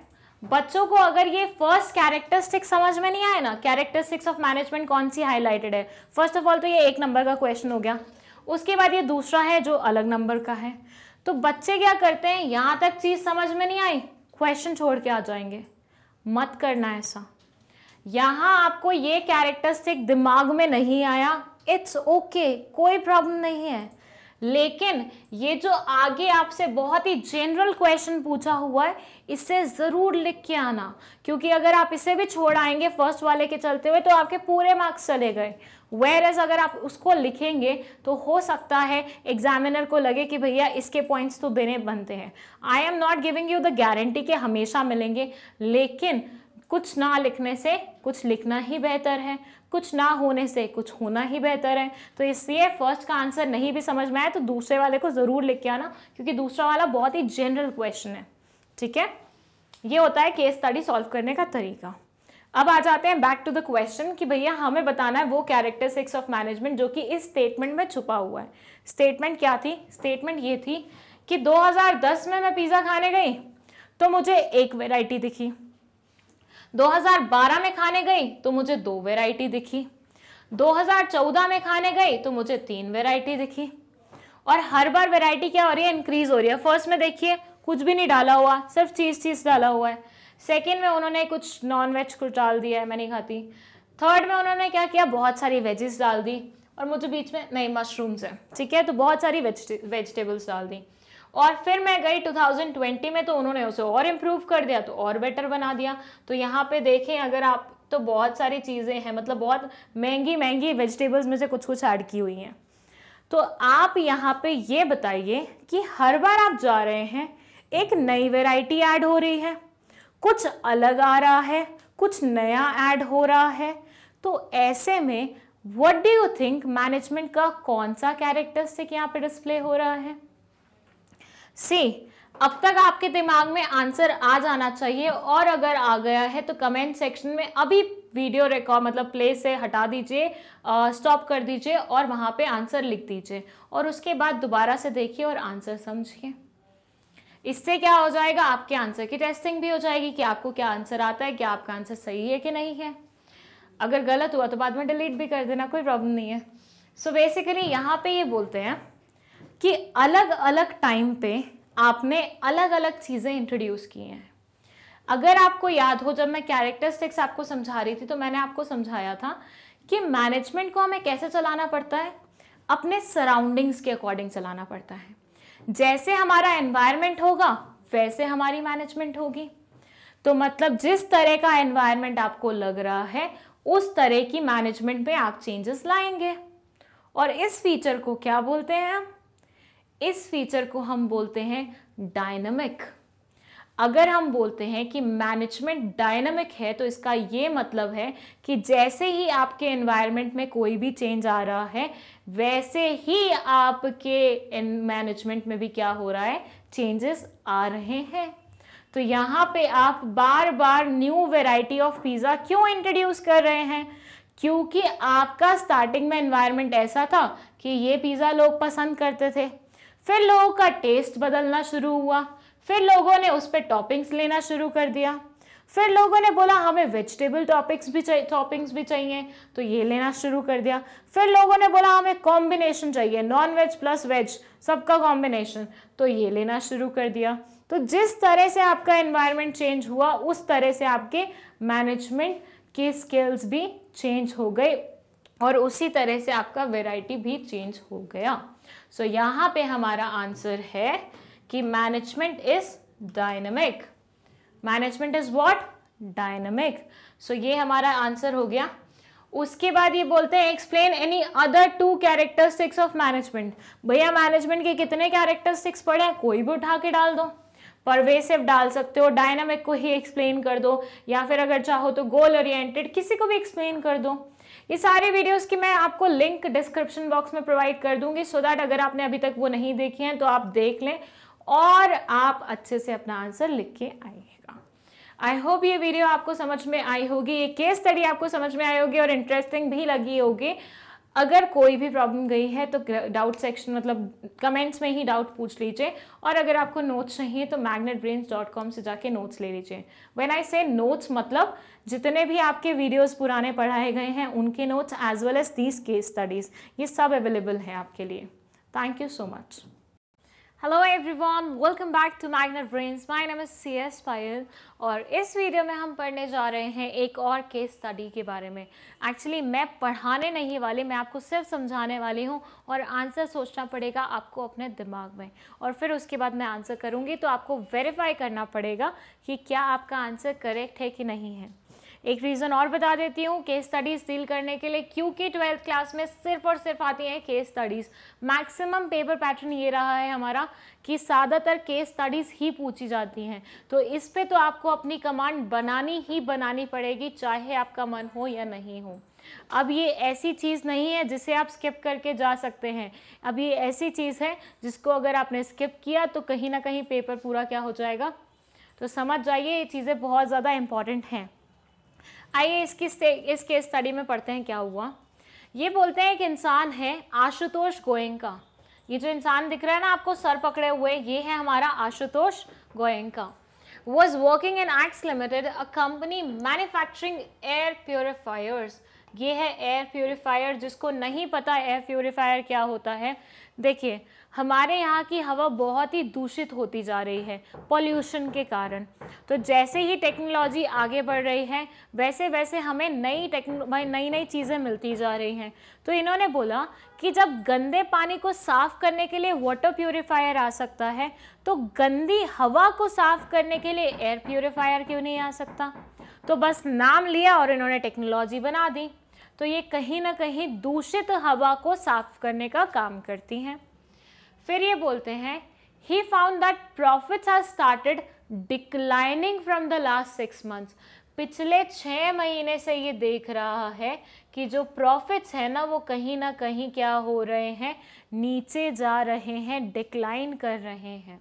बच्चों को अगर ये फर्स्ट कैरेक्टरिस्टिक समझ में नहीं आए ना कैरेक्टरिस्टिक्स ऑफ मैनेजमेंट कौन सी हाईलाइटेड है फर्स्ट ऑफ ऑल तो ये एक नंबर का क्वेश्चन हो गया उसके बाद ये दूसरा है जो अलग नंबर का है तो बच्चे क्या करते हैं यहाँ तक चीज़ समझ में नहीं आई क्वेश्चन छोड़ के आ जाएंगे मत करना ऐसा यहाँ आपको ये कैरेक्टरिस्टिक दिमाग में नहीं आया इट्स ओके okay, कोई प्रॉब्लम नहीं है लेकिन ये जो आगे आपसे बहुत ही जनरल क्वेश्चन पूछा हुआ है इसे ज़रूर लिख के आना क्योंकि अगर आप इसे भी छोड़ आएंगे फर्स्ट वाले के चलते हुए तो आपके पूरे मार्क्स चले गए वेयर एज अगर आप उसको लिखेंगे तो हो सकता है एग्जामिनर को लगे कि भैया इसके पॉइंट्स तो देने बनते हैं I am not giving you the guarantee के हमेशा मिलेंगे लेकिन कुछ ना लिखने से कुछ लिखना ही बेहतर है कुछ ना होने से कुछ होना ही बेहतर है तो इसलिए फर्स्ट का आंसर नहीं भी समझ में आए तो दूसरे वाले को ज़रूर लिख के आना क्योंकि दूसरा वाला बहुत ही जनरल क्वेश्चन है ठीक है ये होता है केस स्टडी सॉल्व करने का तरीका अब आ जाते हैं बैक टू द क्वेश्चन कि भैया हमें बताना है वो कैरेक्टरिस्टिक्स ऑफ मैनेजमेंट जो कि इस स्टेटमेंट में छुपा हुआ है स्टेटमेंट क्या थी स्टेटमेंट ये थी कि 2010 में मैं पिज़्ज़ा खाने गई तो मुझे एक वैरायटी दिखी 2012 में खाने गई तो मुझे दो वेराइटी दिखी 2014 में खाने गई तो मुझे तीन वेराइटी दिखी और हर बार वेराइटी क्या हो रही है इंक्रीज हो रही है फर्स्ट में देखिए कुछ भी नहीं डाला हुआ सिर्फ चीज़ चीज़ डाला हुआ है सेकेंड में उन्होंने कुछ नॉन वेज कुछ डाल दिया है मैं नहीं खाती थर्ड में उन्होंने क्या किया बहुत सारी वेजेस डाल दी और मुझे बीच में नहीं मशरूम्स हैं ठीक है तो बहुत सारी वेजिटेबल्स डाल दी और फिर मैं गई 2020 में तो उन्होंने उसे और इम्प्रूव कर दिया तो और बेटर बना दिया तो यहाँ पे देखें अगर आप तो बहुत सारी चीज़ें हैं मतलब बहुत महंगी महंगी वेजिटेबल्स में से कुछ कुछ ऐड की हुई हैं तो आप यहाँ पे ये बताइए कि हर बार आप जा रहे हैं एक नई वेराइटी ऐड हो रही है कुछ अलग आ रहा है कुछ नया ऐड हो रहा है तो ऐसे में what do you think management का कौन सा से यहाँ पे डिस्प्ले हो रहा है सी अब तक आपके दिमाग में आंसर आ जाना चाहिए और अगर आ गया है तो कमेंट सेक्शन में अभी वीडियो रिकॉर्ड मतलब प्ले से हटा दीजिए स्टॉप कर दीजिए और वहाँ पे आंसर लिख दीजिए और उसके बाद दोबारा से देखिए और आंसर समझिए इससे क्या हो जाएगा आपके आंसर की टेस्टिंग भी हो जाएगी कि आपको क्या आंसर आता है क्या आपका आंसर सही है कि नहीं है अगर गलत हुआ तो बाद में डिलीट भी कर देना कोई प्रॉब्लम नहीं है सो बेसिकली यहाँ पे ये बोलते हैं कि अलग अलग टाइम पे आपने अलग अलग चीज़ें इंट्रोड्यूस की हैं अगर आपको याद हो जब मैं कैरेक्टरिस्टिक्स आपको समझा रही थी तो मैंने आपको समझाया था कि मैनेजमेंट को हमें कैसे चलाना पड़ता है अपने सराउंडिंग्स के अकॉर्डिंग चलाना पड़ता है जैसे हमारा एनवायरनमेंट होगा वैसे हमारी मैनेजमेंट होगी तो मतलब जिस तरह का एनवायरनमेंट आपको लग रहा है उस तरह की मैनेजमेंट में आप चेंजेस लाएंगे और इस फीचर को क्या बोलते हैं हम इस फीचर को हम बोलते हैं डायनमिक अगर हम बोलते हैं कि मैनेजमेंट डायनमिक है तो इसका ये मतलब है कि जैसे ही आपके एनवायरनमेंट में कोई भी चेंज आ रहा है वैसे ही आपके मैनेजमेंट में भी क्या हो रहा है चेंजेस आ रहे हैं तो यहाँ पे आप बार बार न्यू वेराइटी ऑफ पिज़्ज़ा क्यों इंट्रोड्यूस कर रहे हैं क्योंकि आपका स्टार्टिंग में एनवायरनमेंट ऐसा था कि ये पिज़्ज़ा लोग पसंद करते थे फिर लोगों का टेस्ट बदलना शुरू हुआ फिर लोगों ने उस पर टॉपिंग्स लेना शुरू कर दिया फिर लोगों ने बोला हमें वेजिटेबल टॉपिक्स भी चाहिए टॉपिंग्स भी चाहिए तो ये लेना शुरू कर दिया फिर लोगों ने बोला हमें कॉम्बिनेशन चाहिए नॉन वेज प्लस वेज सबका कॉम्बिनेशन तो ये लेना शुरू कर दिया तो जिस तरह से आपका एनवायरनमेंट चेंज हुआ उस तरह से आपके मैनेजमेंट के स्किल्स भी चेंज हो गए और उसी तरह से आपका वेराइटी भी चेंज हो गया सो so, यहाँ पे हमारा आंसर है कि management is dynamic management is what dynamic so ये हमारा आंसर हो गया उसके बाद ये बोलते हैं explain any other two six of management भैया मैनेजमेंट के कितने कैरेक्टरिस्टिक्स पड़े हैं कोई भी उठा के डाल दो परवेसिव डाल सकते हो डायनामिक को ही एक्सप्लेन कर दो या फिर अगर चाहो तो गोल ओरिएंटेड किसी को भी एक्सप्लेन कर दो ये सारे वीडियोस की मैं आपको लिंक डिस्क्रिप्शन बॉक्स में प्रोवाइड कर दूंगी सो so दैट अगर आपने अभी तक वो नहीं देखी हैं तो आप देख लें और आप अच्छे से अपना आंसर लिख के आइएगा आई होप ये वीडियो आपको समझ में आई होगी ये केस स्टडी आपको समझ में आई होगी और इंटरेस्टिंग भी लगी होगी अगर कोई भी प्रॉब्लम गई है तो डाउट सेक्शन मतलब कमेंट्स में ही डाउट पूछ लीजिए और अगर आपको नोट्स चाहिए तो मैगनेट डॉट कॉम से जाके नोट्स ले लीजिए व्हेन आई से नोट्स मतलब जितने भी आपके वीडियोस पुराने पढ़ाए गए हैं उनके notes as well as these case studies ये सब अवेलेबल हैं आपके लिए thank you so much hello everyone welcome back to magnet brains my name is C S Payal और इस वीडियो में हम पढ़ने जा रहे हैं एक और केस स्टडी के बारे में एक्चुअली मैं पढ़ाने नहीं वाली मैं आपको सिर्फ समझाने वाली हूँ और आंसर सोचना पड़ेगा आपको अपने दिमाग में और फिर उसके बाद मैं आंसर करूँगी तो आपको वेरीफाई करना पड़ेगा कि क्या आपका आंसर करेक्ट है कि नहीं है एक रीज़न और बता देती हूँ केस स्टडीज़ डील करने के लिए क्योंकि ट्वेल्थ क्लास में सिर्फ और सिर्फ आती हैं case studies maximum paper pattern ये रहा है हमारा कि ज़्यादातर केस स्टडीज़ ही पूछी जाती हैं तो इस पर तो आपको अपनी कमांड बनानी ही बनानी पड़ेगी चाहे आपका मन हो या नहीं हो अब ये ऐसी चीज़ नहीं है जिसे आप स्किप करके जा सकते हैं अब ये ऐसी चीज़ है जिसको अगर आपने स्किप किया तो कहीं ना कहीं पेपर पूरा क्या हो जाएगा तो समझ जाइए ये चीज़ें बहुत ज़्यादा इंपॉर्टेंट हैं आइए इसकी इस केस स्टडी में पढ़ते हैं क्या हुआ ये बोलते हैं एक इंसान है आशुतोष गोयंका ये जो इंसान दिख रहा है ना आपको सर पकड़े हुए ये है हमारा Ashutosh Goenka was working in X limited a company manufacturing air purifiers. ये है एयर प्योरीफायर जिसको नहीं पता एयर प्योरीफायर क्या होता है देखिए हमारे यहाँ की हवा बहुत ही दूषित होती जा रही है पॉल्यूशन के कारण तो जैसे ही टेक्नोलॉजी आगे बढ़ रही है वैसे वैसे हमें नई टेक्नो नई नई चीज़ें मिलती जा रही हैं तो इन्होंने बोला कि जब गंदे पानी को साफ़ करने के लिए वाटर प्योरीफायर आ सकता है तो गंदी हवा को साफ़ करने के लिए एयर प्योरीफायर क्यों नहीं आ सकता तो बस नाम लिया और इन्होंने टेक्नोलॉजी बना दी तो ये कहीं ना कहीं दूषित हवा को साफ़ करने का काम करती हैं फिर ये बोलते हैं he found that profit are started declining from the last six months पिछले छ महीने से ये देख रहा है कि जो प्रॉफिट्स है ना वो कहीं ना कहीं क्या हो रहे हैं नीचे जा रहे हैं डिक्लाइन कर रहे हैं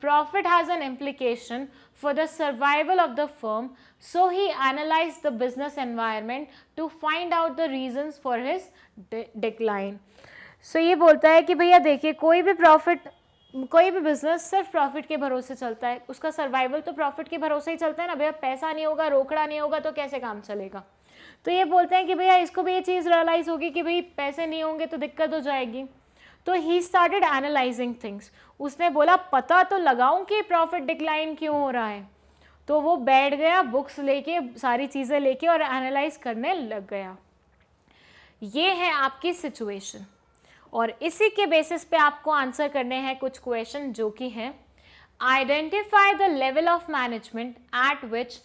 profit has an implication for the survival of the firm so he analyse the business environment to find out the reason for his decline so so, ये बोलता है कि भैया देखिए कोई भी प्रॉफिट कोई भी बिजनेस सिर्फ प्रॉफिट के भरोसे चलता है उसका सर्वाइवल तो प्रॉफिट के भरोसे ही चलता है ना भैया पैसा नहीं होगा रोकड़ा नहीं होगा तो कैसे काम चलेगा तो ये बोलते हैं कि भैया इसको भी ये चीज़ रियलाइज़ होगी कि भाई पैसे नहीं होंगे तो दिक्कत हो जाएगी तो ही स्टार्टेड एनालाइजिंग थिंग्स उसने बोला पता तो लगाऊं कि प्रॉफिट डिक्लाइन क्यों हो रहा है तो वो बैठ गया बुक्स लेके सारी चीज़ें लेके और एनालाइज करने लग गया ये है आपकी सिचुएशन और इसी के बेसिस पे आपको आंसर करने हैं कुछ क्वेश्चन जो कि हैं identify the level of management at which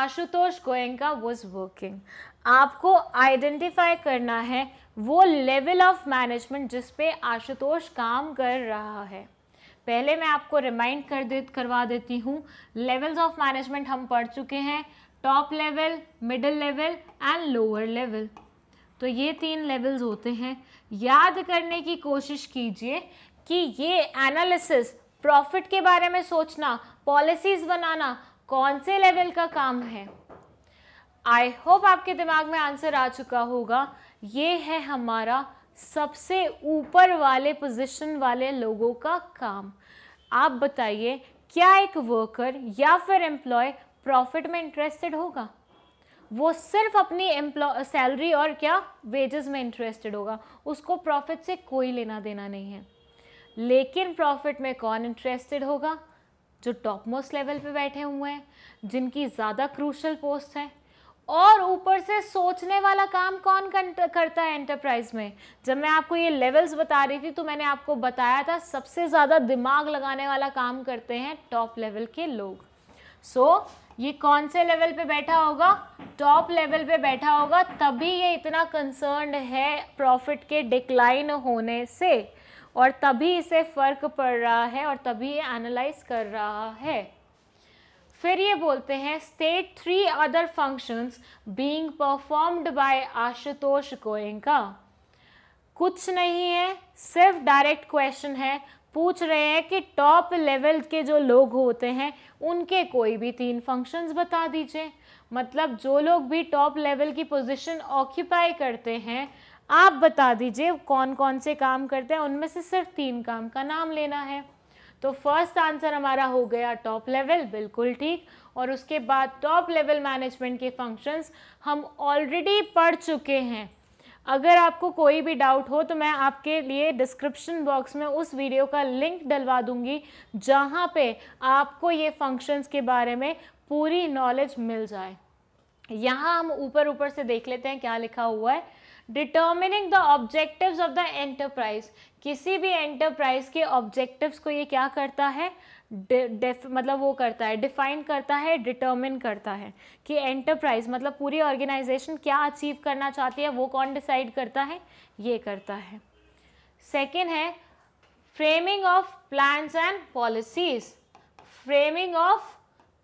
Ashutosh Goenka was working आपको आइडेंटिफाई करना है वो लेवल ऑफ मैनेजमेंट जिस पे आशुतोष काम कर रहा है पहले मैं आपको रिमाइंड कर दे करवा देती हूँ लेवल्स ऑफ मैनेजमेंट हम पढ़ चुके हैं top level middle level and lower level तो ये तीन लेवल्स होते हैं याद करने की कोशिश कीजिए कि ये एनालिसिस प्रॉफिट के बारे में सोचना पॉलिसीज़ बनाना कौन से लेवल का काम है आई होप आपके दिमाग में आंसर आ चुका होगा ये है हमारा सबसे ऊपर वाले पोजीशन वाले लोगों का काम आप बताइए क्या एक वर्कर या फिर एम्प्लॉय प्रॉफिट में इंटरेस्टेड होगा वो सिर्फ अपनी एम्प्लॉ सैलरी और क्या वेजेस में इंटरेस्टेड होगा उसको प्रॉफिट से कोई लेना देना नहीं है लेकिन प्रॉफिट में कौन इंटरेस्टेड होगा जो टॉप मोस्ट लेवल पे बैठे हुए हैं जिनकी ज़्यादा क्रूशल पोस्ट है और ऊपर से सोचने वाला काम कौन करता है एंटरप्राइज में जब मैं आपको ये लेवल्स बता रही थी तो मैंने आपको बताया था सबसे ज़्यादा दिमाग लगाने वाला काम करते हैं टॉप लेवल के लोग सो so, ये कौन से लेवल पे बैठा होगा टॉप लेवल पे बैठा होगा तभी ये इतना कंसर्न है प्रॉफिट के डिक्लाइन होने से और तभी इसे फ़र्क पड़ रहा है और तभी ये एनालाइज कर रहा है फिर ये बोलते हैं state three other functions being performed by Ashutosh Goenka कुछ नहीं है सिर्फ डायरेक्ट क्वेश्चन है पूछ रहे हैं कि टॉप लेवल के जो लोग होते हैं उनके कोई भी तीन फंक्शंस बता दीजिए मतलब जो लोग भी टॉप लेवल की पोजीशन ऑक्यूपाई करते हैं आप बता दीजिए कौन कौन से काम करते हैं उनमें से सिर्फ तीन काम का नाम लेना है तो फर्स्ट आंसर हमारा हो गया टॉप लेवल बिल्कुल ठीक और उसके बाद टॉप लेवल मैनेजमेंट के फंक्शंस हम ऑलरेडी पढ़ चुके हैं अगर आपको कोई भी डाउट हो तो मैं आपके लिए डिस्क्रिप्शन बॉक्स में उस वीडियो का लिंक डलवा दूंगी जहाँ पे आपको ये फंक्शंस के बारे में पूरी नॉलेज मिल जाए यहाँ हम ऊपर ऊपर से देख लेते हैं क्या लिखा हुआ है determining the objectives of the enterprise किसी भी एंटरप्राइज के ऑब्जेक्टिव्स को ये क्या करता है डेफ मतलब वो करता है डिफाइन करता है डिटर्मिन करता है कि एंटरप्राइज मतलब पूरी ऑर्गेनाइजेशन क्या अचीव करना चाहती है वो कौन डिसाइड करता है ये करता है सेकेंड है framing of plans and policies framing of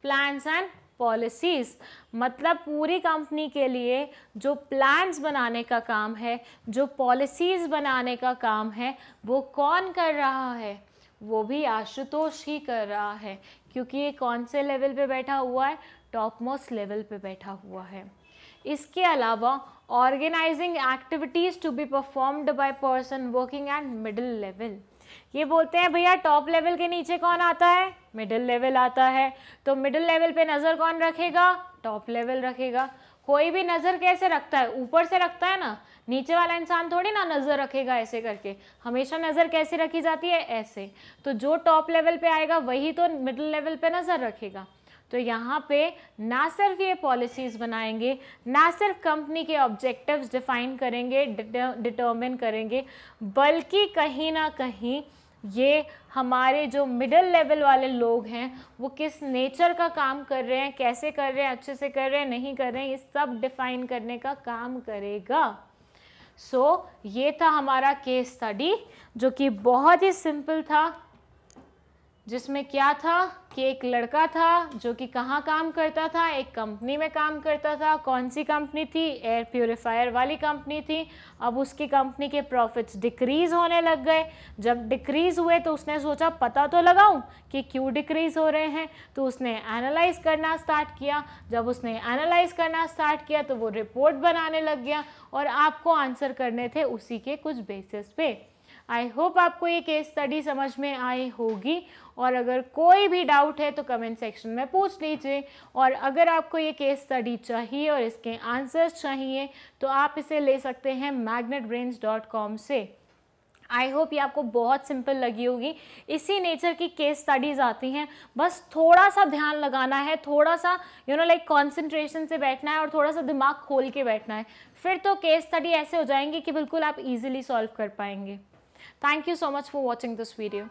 plans and policies मतलब पूरी कंपनी के लिए जो प्लान्स बनाने का काम है जो पॉलिसीज़ बनाने का काम है वो कौन कर रहा है वो भी आशुतोष ही कर रहा है क्योंकि ये कौन से लेवल पे बैठा हुआ है टॉप मोस्ट लेवल पे बैठा हुआ है इसके अलावा organising activities to be performed by person working at middle level ये बोलते हैं भैया टॉप लेवल के नीचे कौन आता है मिडिल लेवल आता है तो मिडिल लेवल पे नज़र कौन रखेगा टॉप लेवल रखेगा कोई भी नज़र कैसे रखता है ऊपर से रखता है ना नीचे वाला इंसान थोड़ी ना नज़र रखेगा ऐसे करके हमेशा नज़र कैसे रखी जाती है ऐसे तो जो टॉप लेवल पे आएगा वही तो मिडिल लेवल पे नज़र रखेगा तो यहाँ पे ना सिर्फ ये पॉलिसीज़ बनाएंगे ना सिर्फ कंपनी के ऑब्जेक्टिव्स डिफाइन करेंगे डिटर्मिन करेंगे बल्कि कहीं ना कहीं ये हमारे जो मिडिल लेवल वाले लोग हैं वो किस नेचर का काम कर रहे हैं कैसे कर रहे हैं अच्छे से कर रहे हैं नहीं कर रहे हैं ये सब डिफाइन करने का काम करेगा सो so, ये था हमारा केस स्टडी जो कि बहुत ही सिंपल था जिसमें क्या था कि एक लड़का था जो कि कहाँ काम करता था एक कंपनी में काम करता था कौन सी कंपनी थी एयर प्योरीफायर वाली कंपनी थी अब उसकी कंपनी के प्रॉफिट्स डिक्रीज़ होने लग गए जब डिक्रीज़ हुए तो उसने सोचा पता तो लगाऊं कि क्यों डिक्रीज़ हो रहे हैं तो उसने एनालाइज करना स्टार्ट किया जब उसने एनालाइज करना स्टार्ट किया तो वो रिपोर्ट बनाने लग गया और आपको आंसर करने थे उसी के कुछ बेसिस पे आई होप आपको ये केस स्टडी समझ में आई होगी और अगर कोई भी डाउट है तो कमेंट सेक्शन में पूछ लीजिए और अगर आपको ये केस स्टडी चाहिए और इसके आंसर्स चाहिए तो आप इसे ले सकते हैं मैग्नेट से आई होप ये आपको बहुत सिंपल लगी होगी इसी नेचर की केस स्टडीज़ आती हैं बस थोड़ा सा ध्यान लगाना है थोड़ा सा यू नो लाइक कॉन्सेंट्रेशन से बैठना है और थोड़ा सा दिमाग खोल के बैठना है फिर तो केस स्टडी ऐसे हो जाएंगे कि बिल्कुल आप इजीली सॉल्व कर पाएंगे Thank you so much for watching this video.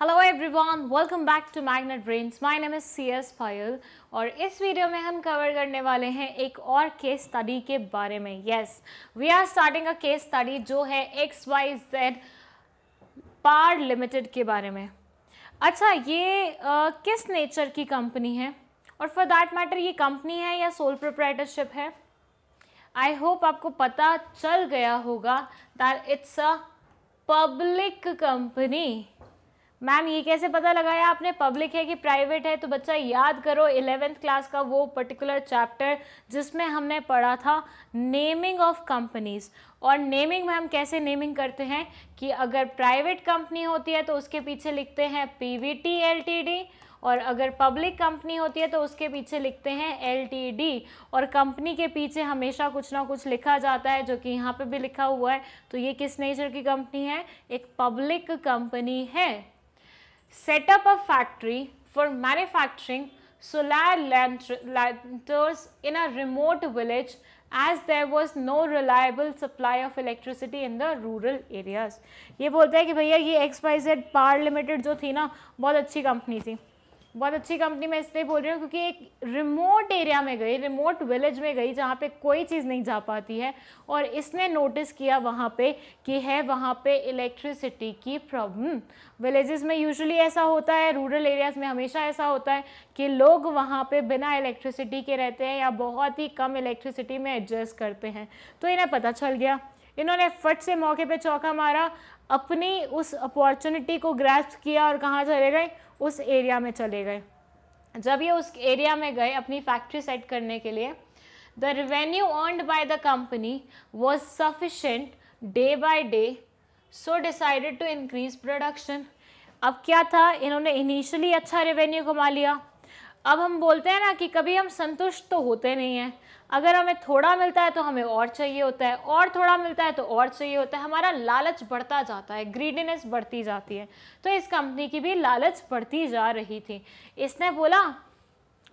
Hello everyone welcome back to magnet brains my name is C S Payal और इस वीडियो में हम कवर करने वाले हैं एक और केस स्टडी के बारे में yes we are starting a case study जो है एक्स वाई जेड पार लिमिटेड के बारे में अच्छा ये uh, किस नेचर की कंपनी है और फॉर दैट मैटर ये कंपनी है या सोल प्रोप्राइटरशिप है आई होप आपको पता चल गया होगा that it's a public company ma'am ये कैसे पता लगाया आपने पब्लिक है कि प्राइवेट है तो बच्चा याद करो इलेवेंथ क्लास का वो पर्टिकुलर चैप्टर जिसमें हमने पढ़ा था नेमिंग ऑफ कंपनीज और नेमिंग में हम कैसे नेमिंग करते हैं कि अगर प्राइवेट कंपनी होती है तो उसके पीछे लिखते हैं P V T L T D और अगर पब्लिक कंपनी होती है तो उसके पीछे लिखते हैं एल और कंपनी के पीछे हमेशा कुछ ना कुछ लिखा जाता है जो कि यहाँ पर भी लिखा हुआ है तो ये किस नेचर की कंपनी है एक पब्लिक कंपनी है set up a factory for manufacturing solar lanterns in a remote village as there was no reliable supply of electricity in the rural areas ये बोलते हैं कि भैया ये X Y Z power limited जो थी ना बहुत अच्छी कंपनी थी बहुत अच्छी कंपनी मैं इसलिए बोल रही हूँ क्योंकि एक रिमोट एरिया में गई रिमोट विलेज में गई जहाँ पे कोई चीज़ नहीं जा पाती है और इसने नोटिस किया वहाँ पे कि है वहाँ पे इलेक्ट्रिसिटी की प्रॉब्लम विलेजेस में यूजुअली ऐसा होता है रूरल एरियाज़ में हमेशा ऐसा होता है कि लोग वहाँ पे बिना इलेक्ट्रिसिटी के रहते हैं या बहुत ही कम इलेक्ट्रिसिटी में एडजस्ट करते हैं तो इन्हें पता चल गया इन्होंने फट से मौके पर चौका मारा अपनी उस अपॉर्चुनिटी को ग्रैस्प किया और कहाँ चले गए उस एरिया में चले गए जब ये उस एरिया में गए अपनी फैक्ट्री सेट करने के लिए the revenue earned by the company was sufficient day by day so decided to increase production अब क्या था इन्होंने इनिशियली अच्छा रेवेन्यू कमा लिया अब हम बोलते हैं ना कि कभी हम संतुष्ट तो होते नहीं हैं अगर हमें थोड़ा मिलता है तो हमें और चाहिए होता है और थोड़ा मिलता है तो और चाहिए होता है हमारा लालच बढ़ता जाता है ग्रीडीनेस बढ़ती जाती है तो इस कंपनी की भी लालच बढ़ती जा रही थी इसने बोला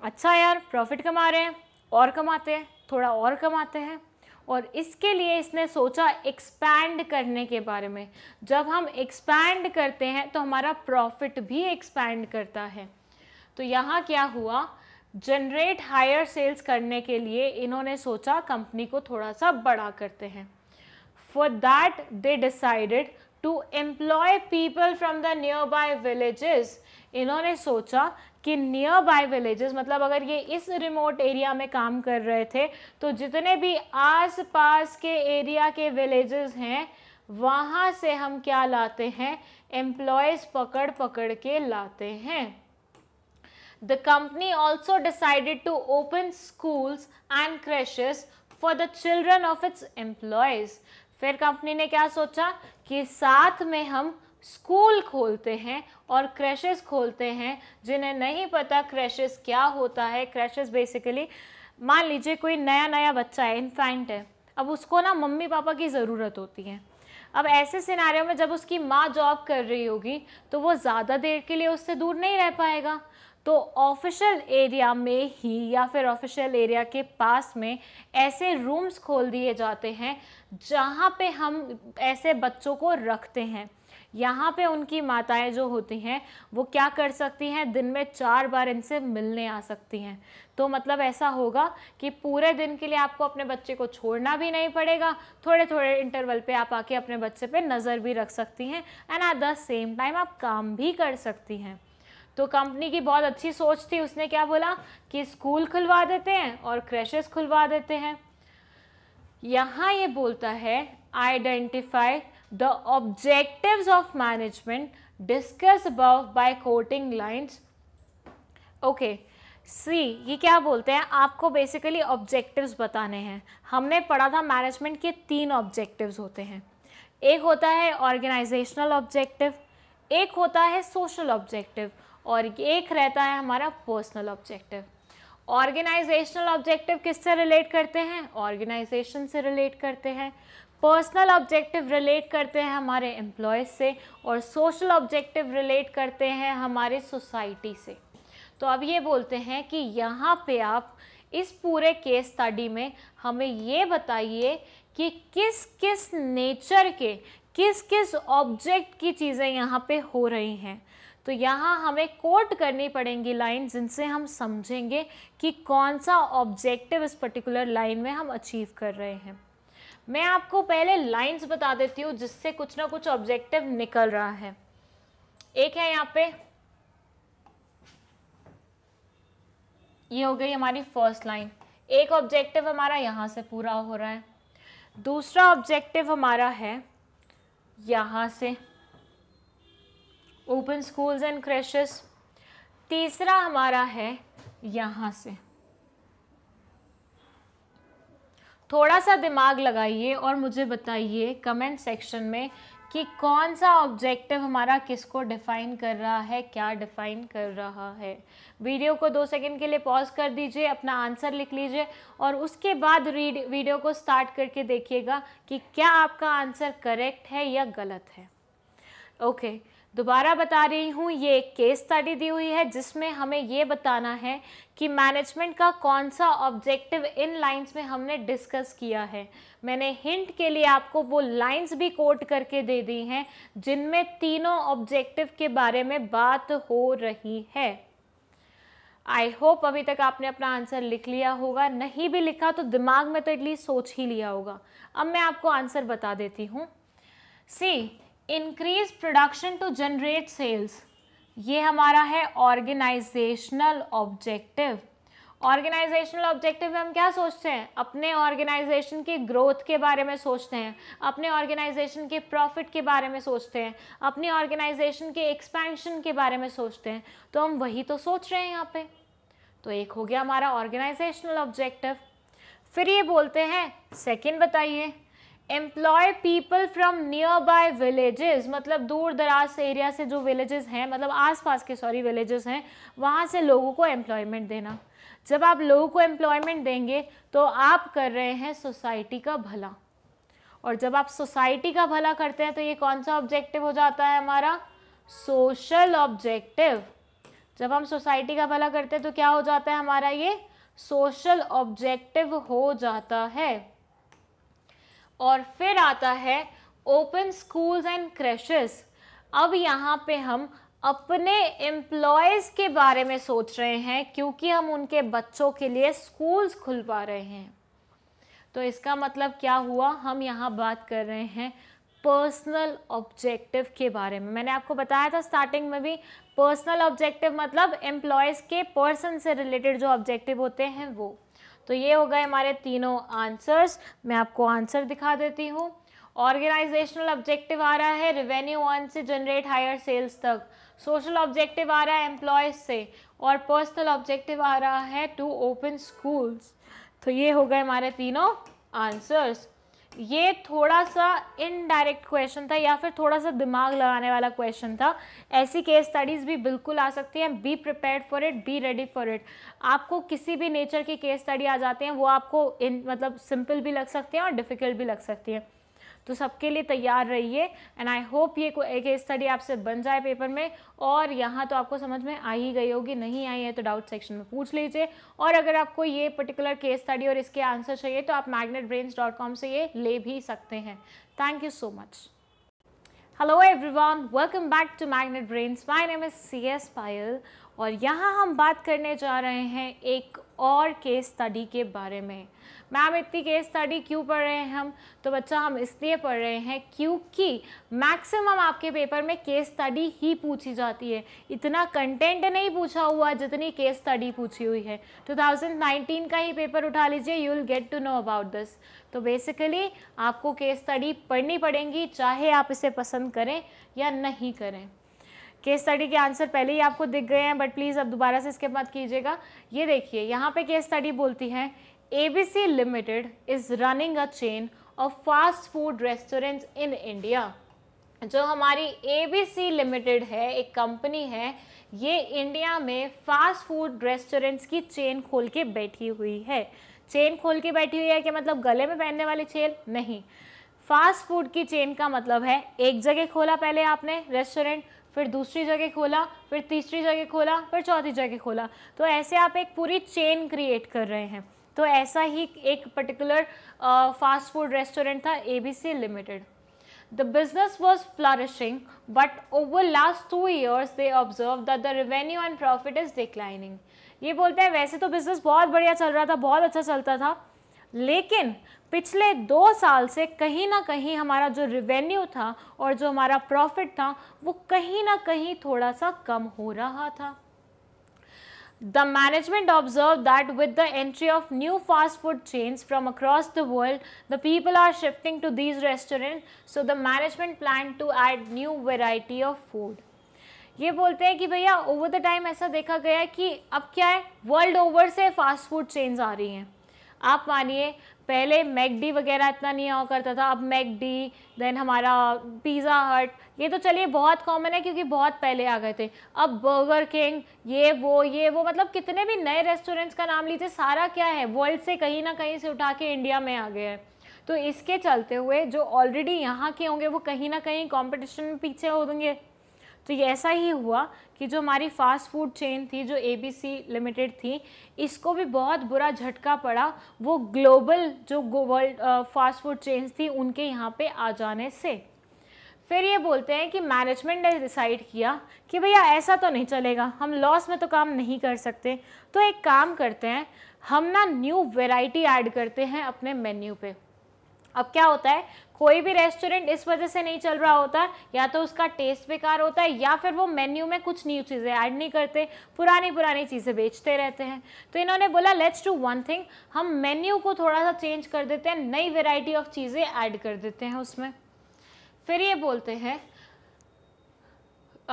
अच्छा यार प्रॉफिट कमा रहे हैं और कमाते हैं थोड़ा और कमाते हैं और इसके लिए इसने सोचा एक्सपैंड करने के बारे में जब हम एक्सपैंड करते हैं तो हमारा प्रॉफिट भी एक्सपैंड करता है तो यहाँ क्या हुआ जनरेट हायर सेल्स करने के लिए इन्होंने सोचा कंपनी को थोड़ा सा बड़ा करते हैं for that they decided to employ people from the nearby villages इन्होंने सोचा कि नियर बाय विलेजेस मतलब अगर ये इस रिमोट एरिया में काम कर रहे थे तो जितने भी आस पास के एरिया के विलेजेस हैं वहाँ से हम क्या लाते हैं एम्प्लॉयज़ पकड़ पकड़ के लाते हैं The company also decided to open schools and creches for the children of its employees. फिर कंपनी ने क्या सोचा कि साथ में हम स्कूल खोलते हैं और क्रैशेस खोलते हैं जिन्हें नहीं पता क्रैशेस क्या होता है क्रैशेस बेसिकली मान लीजिए कोई नया नया बच्चा है इन्फेंट है अब उसको ना मम्मी पापा की ज़रूरत होती है अब ऐसे सिनारियों में जब उसकी माँ जॉब कर रही होगी तो वो ज़्यादा देर के लिए उससे दूर नहीं रह पाएगा तो ऑफिशियल एरिया में ही या फिर ऑफिशियल एरिया के पास में ऐसे रूम्स खोल दिए जाते हैं जहाँ पे हम ऐसे बच्चों को रखते हैं यहाँ पे उनकी माताएं जो होती हैं वो क्या कर सकती हैं दिन में चार बार इनसे मिलने आ सकती हैं तो मतलब ऐसा होगा कि पूरे दिन के लिए आपको अपने बच्चे को छोड़ना भी नहीं पड़ेगा थोड़े थोड़े इंटरवल पे आप आके अपने बच्चे पे नज़र भी रख सकती हैं and at the same time आप काम भी कर सकती हैं तो कंपनी की बहुत अच्छी सोच थी उसने क्या बोला कि स्कूल खुलवा देते हैं और क्रैशेस खुलवा देते हैं यहाँ ये बोलता है identify the objectives of management discuss above by quoting lines okay see ये क्या बोलते हैं आपको बेसिकली ऑब्जेक्टिव्स बताने हैं हमने पढ़ा था मैनेजमेंट के तीन ऑब्जेक्टिव्स होते हैं एक होता है ऑर्गेनाइजेशनल ऑब्जेक्टिव एक होता है सोशल ऑब्जेक्टिव और एक रहता है हमारा पर्सनल ऑब्जेक्टिव ऑर्गेनाइजेशनल ऑब्जेक्टिव किससे रिलेट करते हैं ऑर्गेनाइजेशन से रिलेट करते हैं पर्सनल ऑब्जेक्टिव रिलेट करते हैं हमारे एम्प्लॉयज़ से और सोशल ऑब्जेक्टिव रिलेट करते हैं हमारे सोसाइटी से तो अब ये बोलते हैं कि यहाँ पे आप इस पूरे केस स्टडी में हमें ये बताइए कि किस किस नेचर के किस किस ऑब्जेक्ट की चीज़ें यहाँ पे हो रही हैं तो यहाँ हमें कोट करनी पड़ेंगी लाइन जिनसे हम समझेंगे कि कौन सा ऑब्जेक्टिव इस पर्टिकुलर लाइन में हम अचीव कर रहे हैं मैं आपको पहले लाइंस बता देती हूँ जिससे कुछ ना कुछ ऑब्जेक्टिव निकल रहा है एक है यहाँ पे ये हो गई हमारी फर्स्ट लाइन एक ऑब्जेक्टिव हमारा यहाँ से पूरा हो रहा है दूसरा ऑब्जेक्टिव हमारा है यहाँ से ओपन स्कूल्स एंड क्रेशेस तीसरा हमारा है यहाँ से थोड़ा सा दिमाग लगाइए और मुझे बताइए कमेंट सेक्शन में कि कौन सा ऑब्जेक्टिव हमारा किसको डिफ़ाइन कर रहा है क्या डिफ़ाइन कर रहा है वीडियो को दो सेकंड के लिए पॉज कर दीजिए अपना आंसर लिख लीजिए और उसके बाद रीड वीडियो को स्टार्ट करके देखिएगा कि क्या आपका आंसर करेक्ट है या गलत है ओके okay. दोबारा बता रही हूँ ये एक केस स्टडी दी हुई है जिसमें हमें ये बताना है कि मैनेजमेंट का कौन सा ऑब्जेक्टिव इन लाइंस में हमने डिस्कस किया है मैंने हिंट के लिए आपको वो लाइंस भी कोट करके दे दी हैं जिनमें तीनों ऑब्जेक्टिव के बारे में बात हो रही है आई होप अभी तक आपने अपना आंसर लिख लिया होगा नहीं भी लिखा तो दिमाग में तो एटलीस्ट सोच ही लिया होगा अब मैं आपको आंसर बता देती हूँ see increase production to generate sales ये हमारा है ऑर्गेनाइजेशनल ऑब्जेक्टिव ऑर्गेनाइजेशनल ऑब्जेक्टिव में हम क्या सोचते हैं अपने ऑर्गेनाइजेशन की ग्रोथ के बारे में सोचते हैं अपने ऑर्गेनाइजेशन के प्रॉफिट के बारे में सोचते हैं अपने ऑर्गेनाइजेशन के एक्सपेंशन के बारे में सोचते हैं तो हम वही तो सोच रहे हैं यहाँ पे तो एक हो गया हमारा ऑर्गेनाइजेशनल ऑब्जेक्टिव फिर ये बोलते हैं सेकेंड बताइए employ people from nearby villages मतलब दूर दराज से एरिया से जो विलेजेस हैं मतलब आसपास के सॉरी विलेजेस हैं वहाँ से लोगों को एम्प्लॉयमेंट देना जब आप लोगों को एम्प्लॉयमेंट देंगे तो आप कर रहे हैं सोसाइटी का भला और जब आप सोसाइटी का भला करते हैं तो ये कौन सा ऑब्जेक्टिव हो जाता है हमारा सोशल ऑब्जेक्टिव जब हम सोसाइटी का भला करते हैं तो क्या हो जाता है हमारा ये सोशल ऑब्जेक्टिव हो जाता है और फिर आता है ओपन स्कूल्स एंड क्रेशेस अब यहाँ पे हम अपने एम्प्लॉयज़ के बारे में सोच रहे हैं क्योंकि हम उनके बच्चों के लिए स्कूल्स खुलवा रहे हैं तो इसका मतलब क्या हुआ हम यहाँ बात कर रहे हैं पर्सनल ऑब्जेक्टिव के बारे में मैंने आपको बताया था स्टार्टिंग में भी पर्सनल ऑब्जेक्टिव मतलब एम्प्लॉयज़ के पर्सन से रिलेटेड जो ऑब्जेक्टिव होते हैं वो तो ये हो गए हमारे तीनों आंसर्स मैं आपको आंसर दिखा देती हूँ ऑर्गेनाइजेशनल ऑब्जेक्टिव आ रहा है रेवेन्यू वन से जनरेट हायर सेल्स तक सोशल ऑब्जेक्टिव आ रहा है एम्प्लॉयज से और पर्सनल ऑब्जेक्टिव आ रहा है टू ओपन स्कूल्स तो ये हो गए हमारे तीनों आंसर्स ये थोड़ा सा इनडायरेक्ट क्वेश्चन था या फिर थोड़ा सा दिमाग लगाने वाला क्वेश्चन था ऐसी केस स्टडीज़ भी बिल्कुल आ सकती हैं be prepared for it be ready for it आपको किसी भी नेचर की केस स्टडी आ जाते हैं वो आपको इन मतलब सिंपल भी लग सकते हैं और डिफ़िकल्ट भी लग सकती हैं तो सबके लिए तैयार रहिए एंड आई होप ये कोई एक स्टडी आपसे बन जाए पेपर में और यहाँ तो आपको समझ में आ ही गई होगी नहीं आई है तो डाउट सेक्शन में पूछ लीजिए और अगर आपको ये पर्टिकुलर केस स्टडी और इसके आंसर चाहिए तो आप मैग्नेट से ये ले भी सकते हैं thank you so much hello everyone welcome back to magnet brains my name is C S Payal और यहाँ हम बात करने जा रहे हैं एक और केस स्टडी के बारे में मैम इतनी केस स्टडी क्यों पढ़ रहे हैं हम तो बच्चा हम इसलिए पढ़ रहे हैं क्योंकि मैक्सिमम आपके पेपर में केस स्टडी ही पूछी जाती है इतना कंटेंट नहीं पूछा हुआ जितनी केस स्टडी पूछी हुई है 2019 का ही पेपर उठा लीजिए you will get to know about this तो बेसिकली आपको केस स्टडी पढ़नी पड़ेगी चाहे आप इसे पसंद करें या नहीं करें केस स्टडी के आंसर पहले ही आपको दिख गए हैं बट प्लीज़ अब दोबारा से इसके मत कीजिएगा ये देखिए यहाँ पे केस स्टडी बोलती है ABC Limited is running a chain of fast food restaurants in India. जो हमारी ABC Limited है एक कंपनी है ये इंडिया में फास्ट फूड रेस्टोरेंट्स की चेन खोल के बैठी हुई है चेन खोल के बैठी हुई है कि मतलब गले में पहनने वाली चेन नहीं फास्ट फूड की चेन का मतलब है एक जगह खोला पहले आपने रेस्टोरेंट फिर दूसरी जगह खोला फिर तीसरी जगह खोला फिर चौथी जगह खोला तो ऐसे आप एक पूरी चेन क्रिएट कर रहे हैं तो ऐसा ही एक पर्टिकुलर फास्ट फूड रेस्टोरेंट था A B C limited the business was flourishing, but over last two years they observe the the revenue and profit is declining ये बोलते हैं वैसे तो बिजनेस बहुत बढ़िया चल रहा था बहुत अच्छा चलता था लेकिन पिछले दो साल से कहीं ना कहीं हमारा जो रिवेन्यू था और जो हमारा प्रॉफिट था वो कहीं ना कहीं थोड़ा सा कम हो रहा था The management observed that with the entry of new fast food chains from across the world, the people are shifting to these restaurants. So the management planned to add new variety of food. ये बोलते हैं कि भैया over the time ऐसा देखा गया कि अब क्या है World over से fast food chains आ रही हैं आप मानिए पहले मैकडी वगैरह इतना नहीं हुआ करता था अब मैकडी देन हमारा पिज़्ज़ा हट ये तो चलिए बहुत कॉमन है क्योंकि बहुत पहले आ गए थे अब बर्गर किंग ये वो ये वो मतलब कितने भी नए रेस्टोरेंट्स का नाम लीजिए सारा क्या है वर्ल्ड से कहीं ना कहीं से उठा के इंडिया में आ गया है तो इसके चलते हुए जो ऑलरेडी यहाँ के होंगे वो कहीं ना कहीं कॉम्पिटिशन में पीछे हो देंगे तो ये ऐसा ही हुआ कि जो हमारी फास्ट फूड चेन थी जो एबीसी लिमिटेड थी इसको भी बहुत बुरा झटका पड़ा वो ग्लोबल जो वर्ल्ड फास्ट फूड चेन्स थी उनके यहाँ पे आ जाने से फिर ये बोलते हैं कि मैनेजमेंट ने डिसाइड किया कि भैया ऐसा तो नहीं चलेगा हम लॉस में तो काम नहीं कर सकते तो एक काम करते हैं हम ना न्यू वेराइटी ऐड करते हैं अपने मेन्यू पे अब क्या होता है कोई भी रेस्टोरेंट इस वजह से नहीं चल रहा होता या तो उसका टेस्ट बेकार होता है या फिर वो मेन्यू में कुछ न्यू चीज़ें ऐड नहीं करते पुरानी पुरानी चीज़ें बेचते रहते हैं तो इन्होंने बोला लेट्स डू वन थिंग हम मेन्यू को थोड़ा सा चेंज कर देते हैं नई वेराइटी ऑफ चीज़ें ऐड कर देते हैं उसमें फिर ये बोलते हैं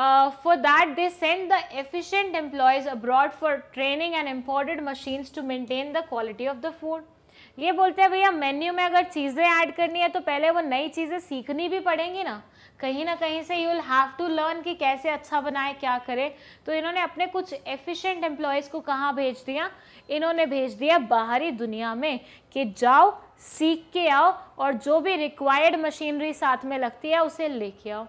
Uh, for that they send the efficient employees abroad for training and imported machines to maintain the quality of the food. ये बोलते हैं भैया मेन्यू में अगर चीज़ें ऐड करनी है तो पहले वो नई चीज़ें सीखनी भी पड़ेंगी ना कहीं ना कहीं से you will have to learn कि कैसे अच्छा बनाए क्या करे तो इन्होंने अपने कुछ एफिशिएंट एम्प्लॉयज़ को कहाँ भेज दिया इन्होंने भेज दिया बाहरी दुनिया में कि जाओ सीख के आओ और जो भी रिक्वायर्ड मशीनरी साथ में लगती है उसे लेके आओ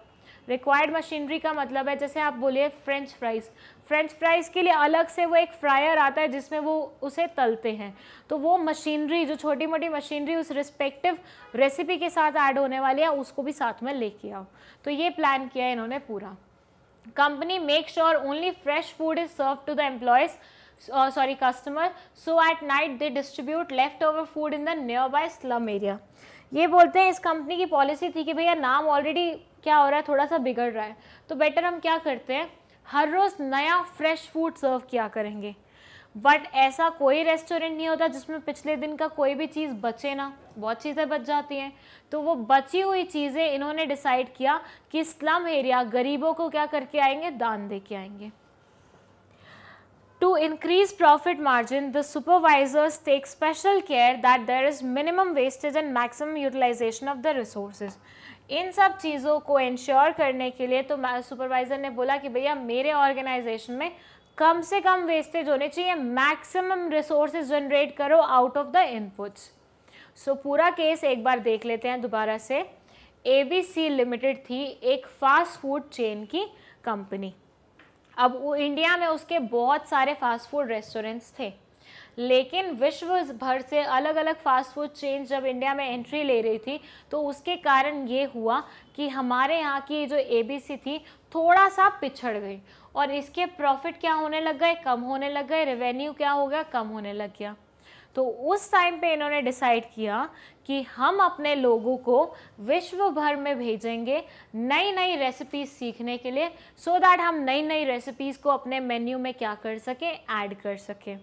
रिक्वायर्ड मशीनरी का मतलब है जैसे आप बोलिए फ्रेंच फ्राइज़ फ्रेंच फ्राइज़ के लिए अलग से वो एक फ्रायर आता है जिसमें वो उसे तलते हैं तो वो मशीनरी जो छोटी मोटी मशीनरी उस रिस्पेक्टिव रेसिपी के साथ ऐड होने वाली है उसको भी साथ में लेके आओ तो ये प्लान किया है इन्होंने पूरा company make sure only fresh food is serve to the employees sorry customer so at night they distribute leftover food in the nearby slum area ये बोलते हैं इस कंपनी की पॉलिसी थी कि भैया नाम ऑलरेडी क्या हो रहा है थोड़ा सा बिगड़ रहा है तो बेटर हम क्या करते हैं हर रोज़ नया फ्रेश फूड सर्व किया करेंगे बट ऐसा कोई रेस्टोरेंट नहीं होता जिसमें पिछले दिन का कोई भी चीज़ बचे ना बहुत चीज़ें बच जाती हैं तो वो बची हुई चीज़ें इन्होंने डिसाइड किया कि स्लम एरिया गरीबों को क्या करके आएंगे दान दे के आएंगे to increase profit margin the supervisors take special care that there is minimum wastage and maximum utilisation of the resources इन सब चीज़ों को इंश्योर करने के लिए तो सुपरवाइज़र ने बोला कि भैया मेरे ऑर्गेनाइजेशन में कम से कम वेस्टेज होने चाहिए मैक्सिमम रिसोर्सेज जनरेट करो out of the inputs so पूरा केस एक बार देख लेते हैं दोबारा से ए बी सी लिमिटेड थी एक फ़ास्ट फूड चेन की कंपनी अब इंडिया में उसके बहुत सारे फ़ास्ट फूड रेस्टोरेंट्स थे लेकिन विश्व भर से अलग अलग फास्ट फूड चेन जब इंडिया में एंट्री ले रही थी तो उसके कारण ये हुआ कि हमारे यहाँ की जो ए थी थोड़ा सा पिछड़ गई और इसके प्रॉफिट क्या होने लग गए कम होने लग गए रेवेन्यू क्या हो गया कम होने लग गया तो उस टाइम पे इन्होंने डिसाइड किया कि हम अपने लोगों को विश्व भर में भेजेंगे नई नई रेसिपीज सीखने के लिए सो so दैट हम नई नई रेसिपीज़ को अपने मेन्यू में क्या कर सकें ऐड कर सकें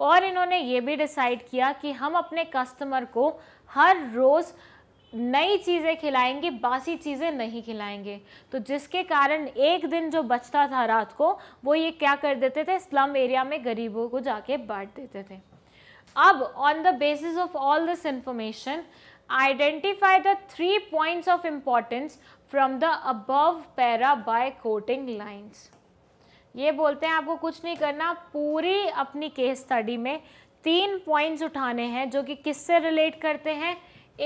और इन्होंने ये भी डिसाइड किया कि हम अपने कस्टमर को हर रोज़ नई चीज़ें खिलाएंगे बासी चीज़ें नहीं खिलाएंगे तो जिसके कारण एक दिन जो बचता था रात को वो ये क्या कर देते थे स्लम एरिया में गरीबों को जाके बांट देते थे अब on the basis of all this information identify the three points of importance from the above para by quoting lines ये बोलते हैं आपको कुछ नहीं करना पूरी अपनी केस स्टडी में तीन पॉइंट्स उठाने हैं जो कि किससे रिलेट करते हैं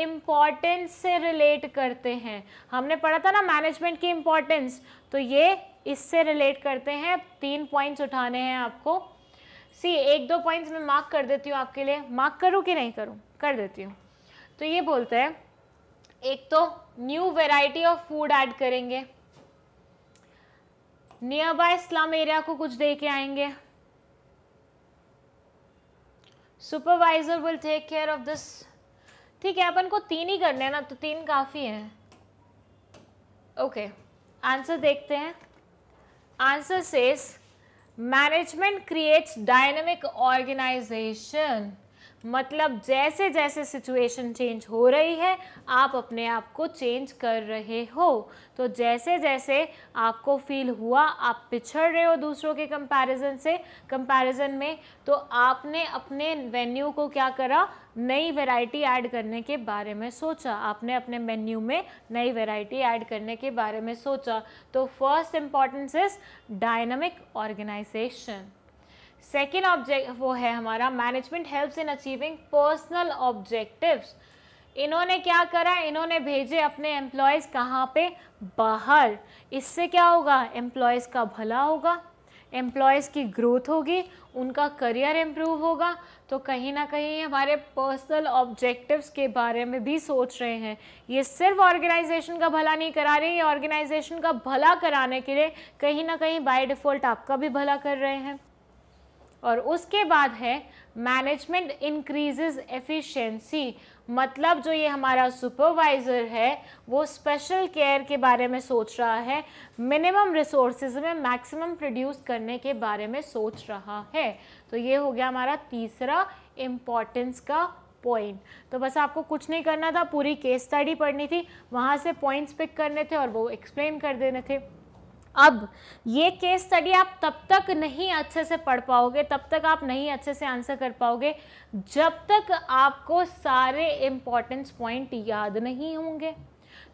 इम्पॉर्टेंस से रिलेट करते हैं हमने पढ़ा था ना मैनेजमेंट की इम्पॉर्टेंस तो ये इससे रिलेट करते हैं तीन पॉइंट्स उठाने हैं आपको सी एक दो पॉइंट्स मैं मार्क कर देती हूँ आपके लिए मार्क करूँ कि नहीं करूँ कर देती हूँ तो ये बोलते हैं एक तो new variety of food add करेंगे नियर बाय स्लम एरिया को कुछ दे के आएंगे supervisor will take care of this ठीक है अपन को तीन ही करने हैं ना तो तीन काफ़ी है ओके आंसर देखते हैं answer says management creates dynamic organisation मतलब जैसे जैसे सिचुएशन चेंज हो रही है आप अपने आप को चेंज कर रहे हो तो जैसे जैसे आपको फील हुआ आप पिछड़ रहे हो दूसरों के कंपैरिजन से कंपैरिजन में तो आपने अपने वेन्यू को क्या करा नई वैरायटी ऐड करने के बारे में सोचा आपने अपने मेन्यू में नई वैरायटी ऐड करने के बारे में सोचा तो first importance is dynamic organisation second object वो है हमारा management helps in achieving personal objectives इन्होंने क्या करा इन्होंने भेजे अपने एम्प्लॉयज़ कहाँ पे बाहर इससे क्या होगा एम्प्लॉयज़ का भला होगा एम्प्लॉयज़ की ग्रोथ होगी उनका करियर इम्प्रूव होगा तो कहीं ना कहीं हमारे पर्सनल ऑब्जेक्टिव्स के बारे में भी सोच रहे हैं ये सिर्फ ऑर्गेनाइजेशन का भला नहीं करा रहे ये ऑर्गेनाइजेशन का भला कराने के लिए कहीं ना कहीं बाय डिफ़ॉल्ट आपका भी भला कर रहे हैं और उसके बाद है मैनेजमेंट इंक्रीजेज एफिशिएंसी मतलब जो ये हमारा सुपरवाइज़र है वो स्पेशल केयर के बारे में सोच रहा है मिनिमम रिसोर्सेज में मैक्सिमम प्रोड्यूस करने के बारे में सोच रहा है तो ये हो गया हमारा तीसरा इम्पॉर्टेंस का पॉइंट तो बस आपको कुछ नहीं करना था पूरी केस स्टडी पढ़नी थी वहाँ से पॉइंट्स पिक करने थे और वो एक्सप्लेन कर देने थे अब ये केस स्टडी आप तब तक नहीं अच्छे से पढ़ पाओगे तब तक आप नहीं अच्छे से आंसर कर पाओगे जब तक आपको सारे इम्पॉर्टेंस पॉइंट याद नहीं होंगे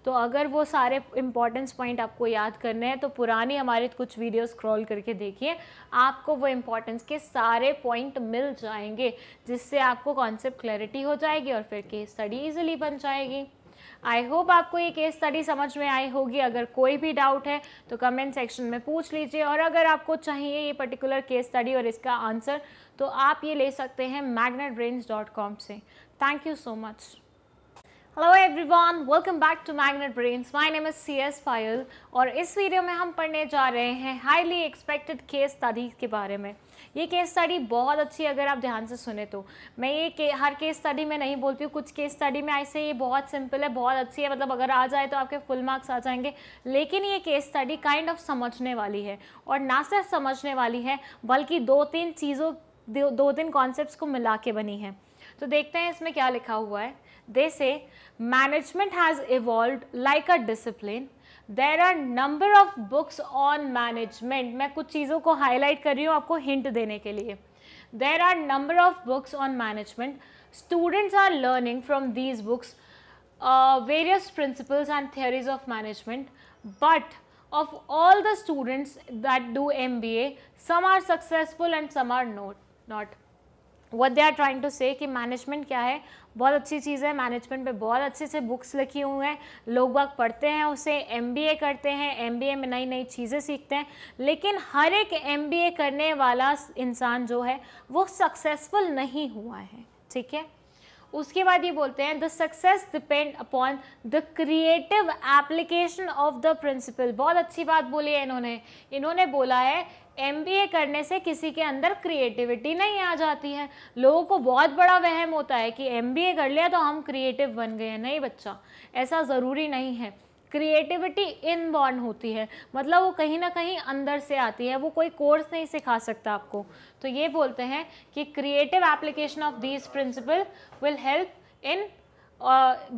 तो अगर वो सारे इम्पॉर्टेंस पॉइंट आपको याद करने हैं तो पुरानी हमारे कुछ वीडियो स्क्रॉल करके देखिए आपको वो इम्पॉर्टेंस के सारे पॉइंट मिल जाएंगे जिससे आपको कॉन्सेप्ट क्लैरिटी हो जाएगी और फिर केस स्टडी ईजिली बन जाएगी आई होप आपको ये केस स्टडी समझ में आई होगी अगर कोई भी डाउट है तो कमेंट सेक्शन में पूछ लीजिए और अगर आपको चाहिए ये पर्टिकुलर केस स्टडी और इसका आंसर तो आप ये ले सकते हैं magnet से thank you so much hello everyone welcome back to magnet brains my name is C S Payal और इस वीडियो में हम पढ़ने जा रहे हैं हाईली एक्सपेक्टेड केस स्टडीज़ के बारे में ये केस स्टडी बहुत अच्छी अगर आप ध्यान से सुने तो मैं ये के, हर केस स्टडी में नहीं बोलती हूँ कुछ केस स्टडी में ऐसे ये बहुत सिंपल है बहुत अच्छी है मतलब अगर आ जाए तो आपके फुल मार्क्स आ जाएंगे लेकिन ये केस स्टडी काइंड ऑफ समझने वाली है और ना सिर्फ समझने वाली है बल्कि दो तीन चीज़ों दो तीन कॉन्सेप्ट को मिला के बनी है तो देखते हैं इसमें क्या लिखा हुआ है दे से management has evolve like a discipline there are number of books on management मैं कुछ चीज़ों को हाईलाइट कर रही हूँ आपको हिंट देने के लिए there are number of books on management students are learning from these books various principles and theories of management but of all the students that do mba some are successful and some are not not what they are trying to say ki management kya hai बहुत अच्छी चीज़ है management पे बहुत अच्छे से books लिखी हुई हैं लोग बाग पढ़ते हैं उसे एम करते हैं एम में नई नई चीज़ें सीखते हैं लेकिन हर एक एम करने वाला इंसान जो है वो सक्सेसफुल नहीं हुआ है ठीक है उसके बाद ये बोलते हैं the success depend upon the creative application of the principle बहुत अच्छी बात बोली है इन्होंने इन्होंने बोला है एम करने से किसी के अंदर क्रिएटिविटी नहीं आ जाती है लोगों को बहुत बड़ा वहम होता है कि एम कर लिया तो हम क्रिएटिव बन गए हैं नहीं बच्चा ऐसा ज़रूरी नहीं है क्रिएटिविटी इनबॉर्न होती है मतलब वो कहीं ना कहीं अंदर से आती है वो कोई कोर्स नहीं सिखा सकता आपको तो ये बोलते हैं कि creative application of this principle will help in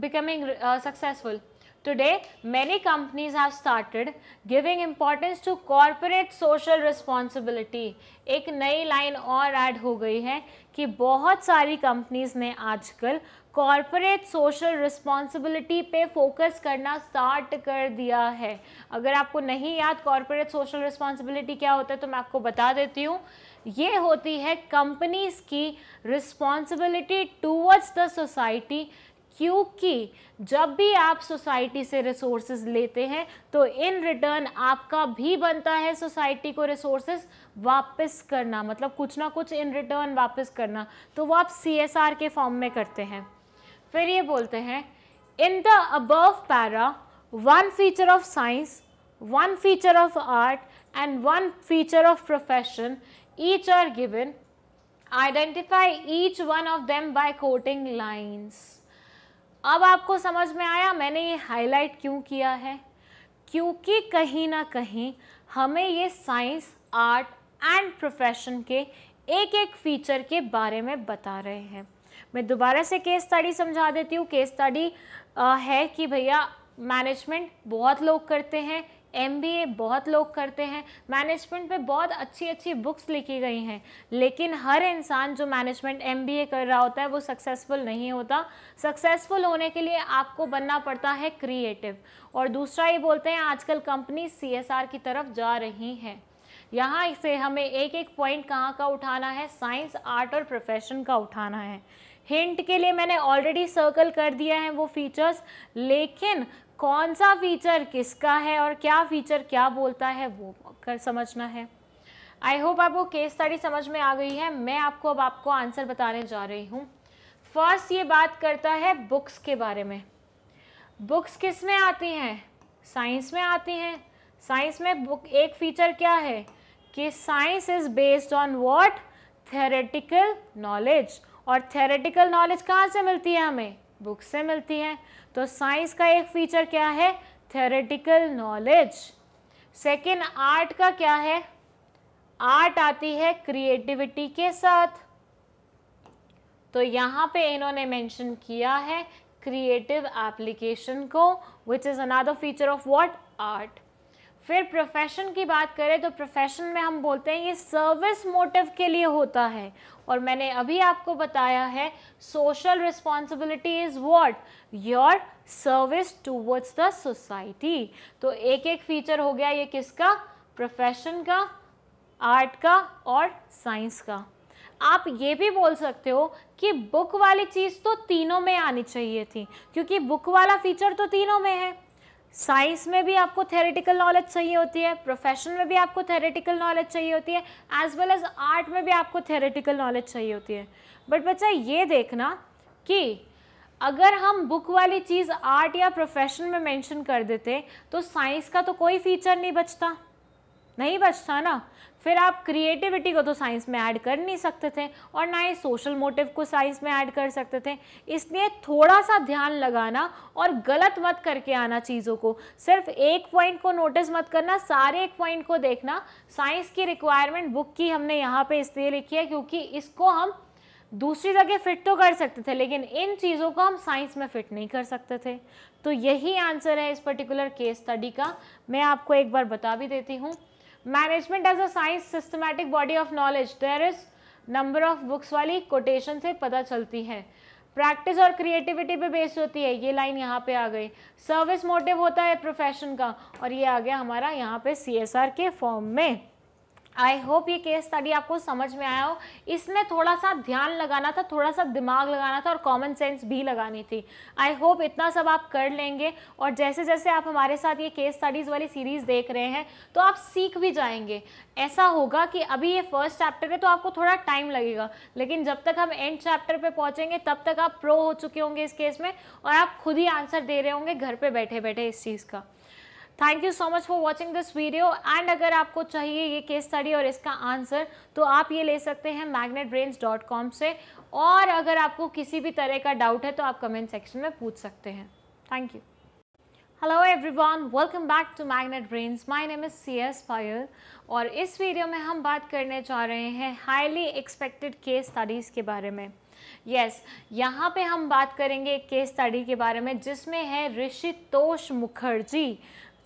becoming successful Today, many companies have started giving importance to corporate social responsibility. एक नई लाइन और ऐड हो गई है कि बहुत सारी कंपनीज़ ने आजकल कॉरपोरेट सोशल रिस्पॉन्सिबिलिटी पे फोकस करना स्टार्ट कर दिया है अगर आपको नहीं याद कॉरपोरेट सोशल रिस्पॉन्सिबिलिटी क्या होता है तो मैं आपको बता देती हूँ ये होती है कंपनीज़ की रिस्पॉन्सिबिलिटी टूवर्ड्स द सोसाइटी क्योंकि जब भी आप सोसाइटी से रिसोर्सेज लेते हैं तो इन रिटर्न आपका भी बनता है सोसाइटी को रिसोर्सेज वापस करना मतलब कुछ ना कुछ इन रिटर्न वापस करना तो वो आप सी एस आर के फॉर्म में करते हैं फिर ये बोलते हैं in the above para one feature of science one feature of art and one feature of profession each are given identify each one of them by quoting lines अब आपको समझ में आया मैंने ये हाईलाइट क्यों किया है क्योंकि कहीं ना कहीं हमें ये साइंस आर्ट एंड प्रोफेशन के एक एक फीचर के बारे में बता रहे हैं मैं दोबारा से केस स्टडी समझा देती हूँ केस स्टडी है कि भैया मैनेजमेंट बहुत लोग करते हैं एम बहुत लोग करते हैं मैनेजमेंट पे बहुत अच्छी अच्छी बुक्स लिखी गई हैं लेकिन हर इंसान जो मैनेजमेंट एम कर रहा होता है वो सक्सेसफुल नहीं होता सक्सेसफुल होने के लिए आपको बनना पड़ता है क्रिएटिव और दूसरा ये बोलते हैं आजकल कंपनी सी की तरफ जा रही हैं यहाँ से हमें एक एक पॉइंट कहाँ का उठाना है साइंस आर्ट और प्रोफेशन का उठाना है हिंट के लिए मैंने ऑलरेडी सर्कल कर दिया है वो फीचर्स लेकिन कौन सा फीचर किसका है और क्या फीचर क्या बोलता है वो कर समझना है आई होप आपको केस स्टडी समझ में आ गई है मैं आपको अब आपको आंसर बताने जा रही हूँ फर्स्ट ये बात करता है बुक्स के बारे में बुक्स किस में आती हैं साइंस में आती हैं साइंस में बुक एक फीचर क्या है कि science is based on what theoretical knowledge और थेरेटिकल नॉलेज कहाँ से मिलती है हमें बुक्स से मिलती है तो साइंस का एक फीचर क्या है थेरेटिकल नॉलेज सेकेंड आर्ट का क्या है आर्ट आती है क्रिएटिविटी के साथ तो यहाँ पे इन्होंने मेंशन किया है क्रिएटिव एप्लीकेशन को which is another feature of what art फिर प्रोफेशन की बात करें तो प्रोफेशन में हम बोलते हैं ये सर्विस मोटिव के लिए होता है और मैंने अभी आपको बताया है social responsibility is what your service towards the society तो एक एक फीचर हो गया ये किसका प्रोफेशन का आर्ट का और साइंस का आप ये भी बोल सकते हो कि बुक वाली चीज़ तो तीनों में आनी चाहिए थी क्योंकि बुक वाला फीचर तो तीनों में है साइंस में भी आपको थेरेटिकल नॉलेज चाहिए होती है प्रोफेशन में भी आपको थेरेटिकल नॉलेज चाहिए होती है एज वेल एज आर्ट में भी आपको थेरेटिकल नॉलेज चाहिए होती है बट बच्चा ये देखना कि अगर हम बुक वाली चीज़ आर्ट या प्रोफेशन में मेंशन कर देते तो साइंस का तो कोई फीचर नहीं बचता नहीं बचता ना फिर आप क्रिएटिविटी को तो साइंस में ऐड कर नहीं सकते थे और ना ही सोशल मोटिव को साइंस में ऐड कर सकते थे इसलिए थोड़ा सा ध्यान लगाना और गलत मत करके आना चीज़ों को सिर्फ एक पॉइंट को नोटिस मत करना सारे एक पॉइंट को देखना साइंस की रिक्वायरमेंट बुक की हमने यहाँ पर इसलिए लिखी है क्योंकि इसको हम दूसरी जगह फिट तो कर सकते थे लेकिन इन चीज़ों को हम साइंस में फिट नहीं कर सकते थे तो यही आंसर है इस पर्टिकुलर केस स्टडी का मैं आपको एक बार बता भी देती हूँ management as a science systematic body of knowledge there is number of books वाली कोटेशन से पता चलती है प्रैक्टिस और क्रिएटिविटी पे बेस्ड होती है ये लाइन यहाँ पे आ गई सर्विस मोटिव होता है प्रोफेशन का और ये आ गया हमारा यहाँ पे सी के फॉर्म में आई होप ये केस स्टडी आपको समझ में आया हो इसमें थोड़ा सा ध्यान लगाना था थोड़ा सा दिमाग लगाना था और कॉमन सेंस भी लगानी थी आई होप इतना सब आप कर लेंगे और जैसे जैसे आप हमारे साथ ये केस स्टडीज़ वाली सीरीज़ देख रहे हैं तो आप सीख भी जाएंगे ऐसा होगा कि अभी ये फर्स्ट चैप्टर है तो आपको थोड़ा टाइम लगेगा लेकिन जब तक हम एंड चैप्टर पर पहुँचेंगे तब तक आप प्रो हो चुके होंगे इस केस में और आप खुद ही आंसर दे रहे होंगे घर पर बैठे बैठे इस चीज़ का thank you so much for watching this video and अगर आपको चाहिए ये केस स्टडी और इसका आंसर तो आप ये ले सकते हैं मैग्नेट से और अगर आपको किसी भी तरह का डाउट है तो आप कमेंट सेक्शन में पूछ सकते हैं thank you hello everyone welcome back to magnet brains my name is C S Payal और इस वीडियो में हम बात करने जा रहे हैं हाईली एक्सपेक्टेड केस स्टडीज़ के बारे में यस yes, यहाँ पे हम बात करेंगे एक केस स्टडी के बारे में जिसमें है ऋषितोष मुखर्जी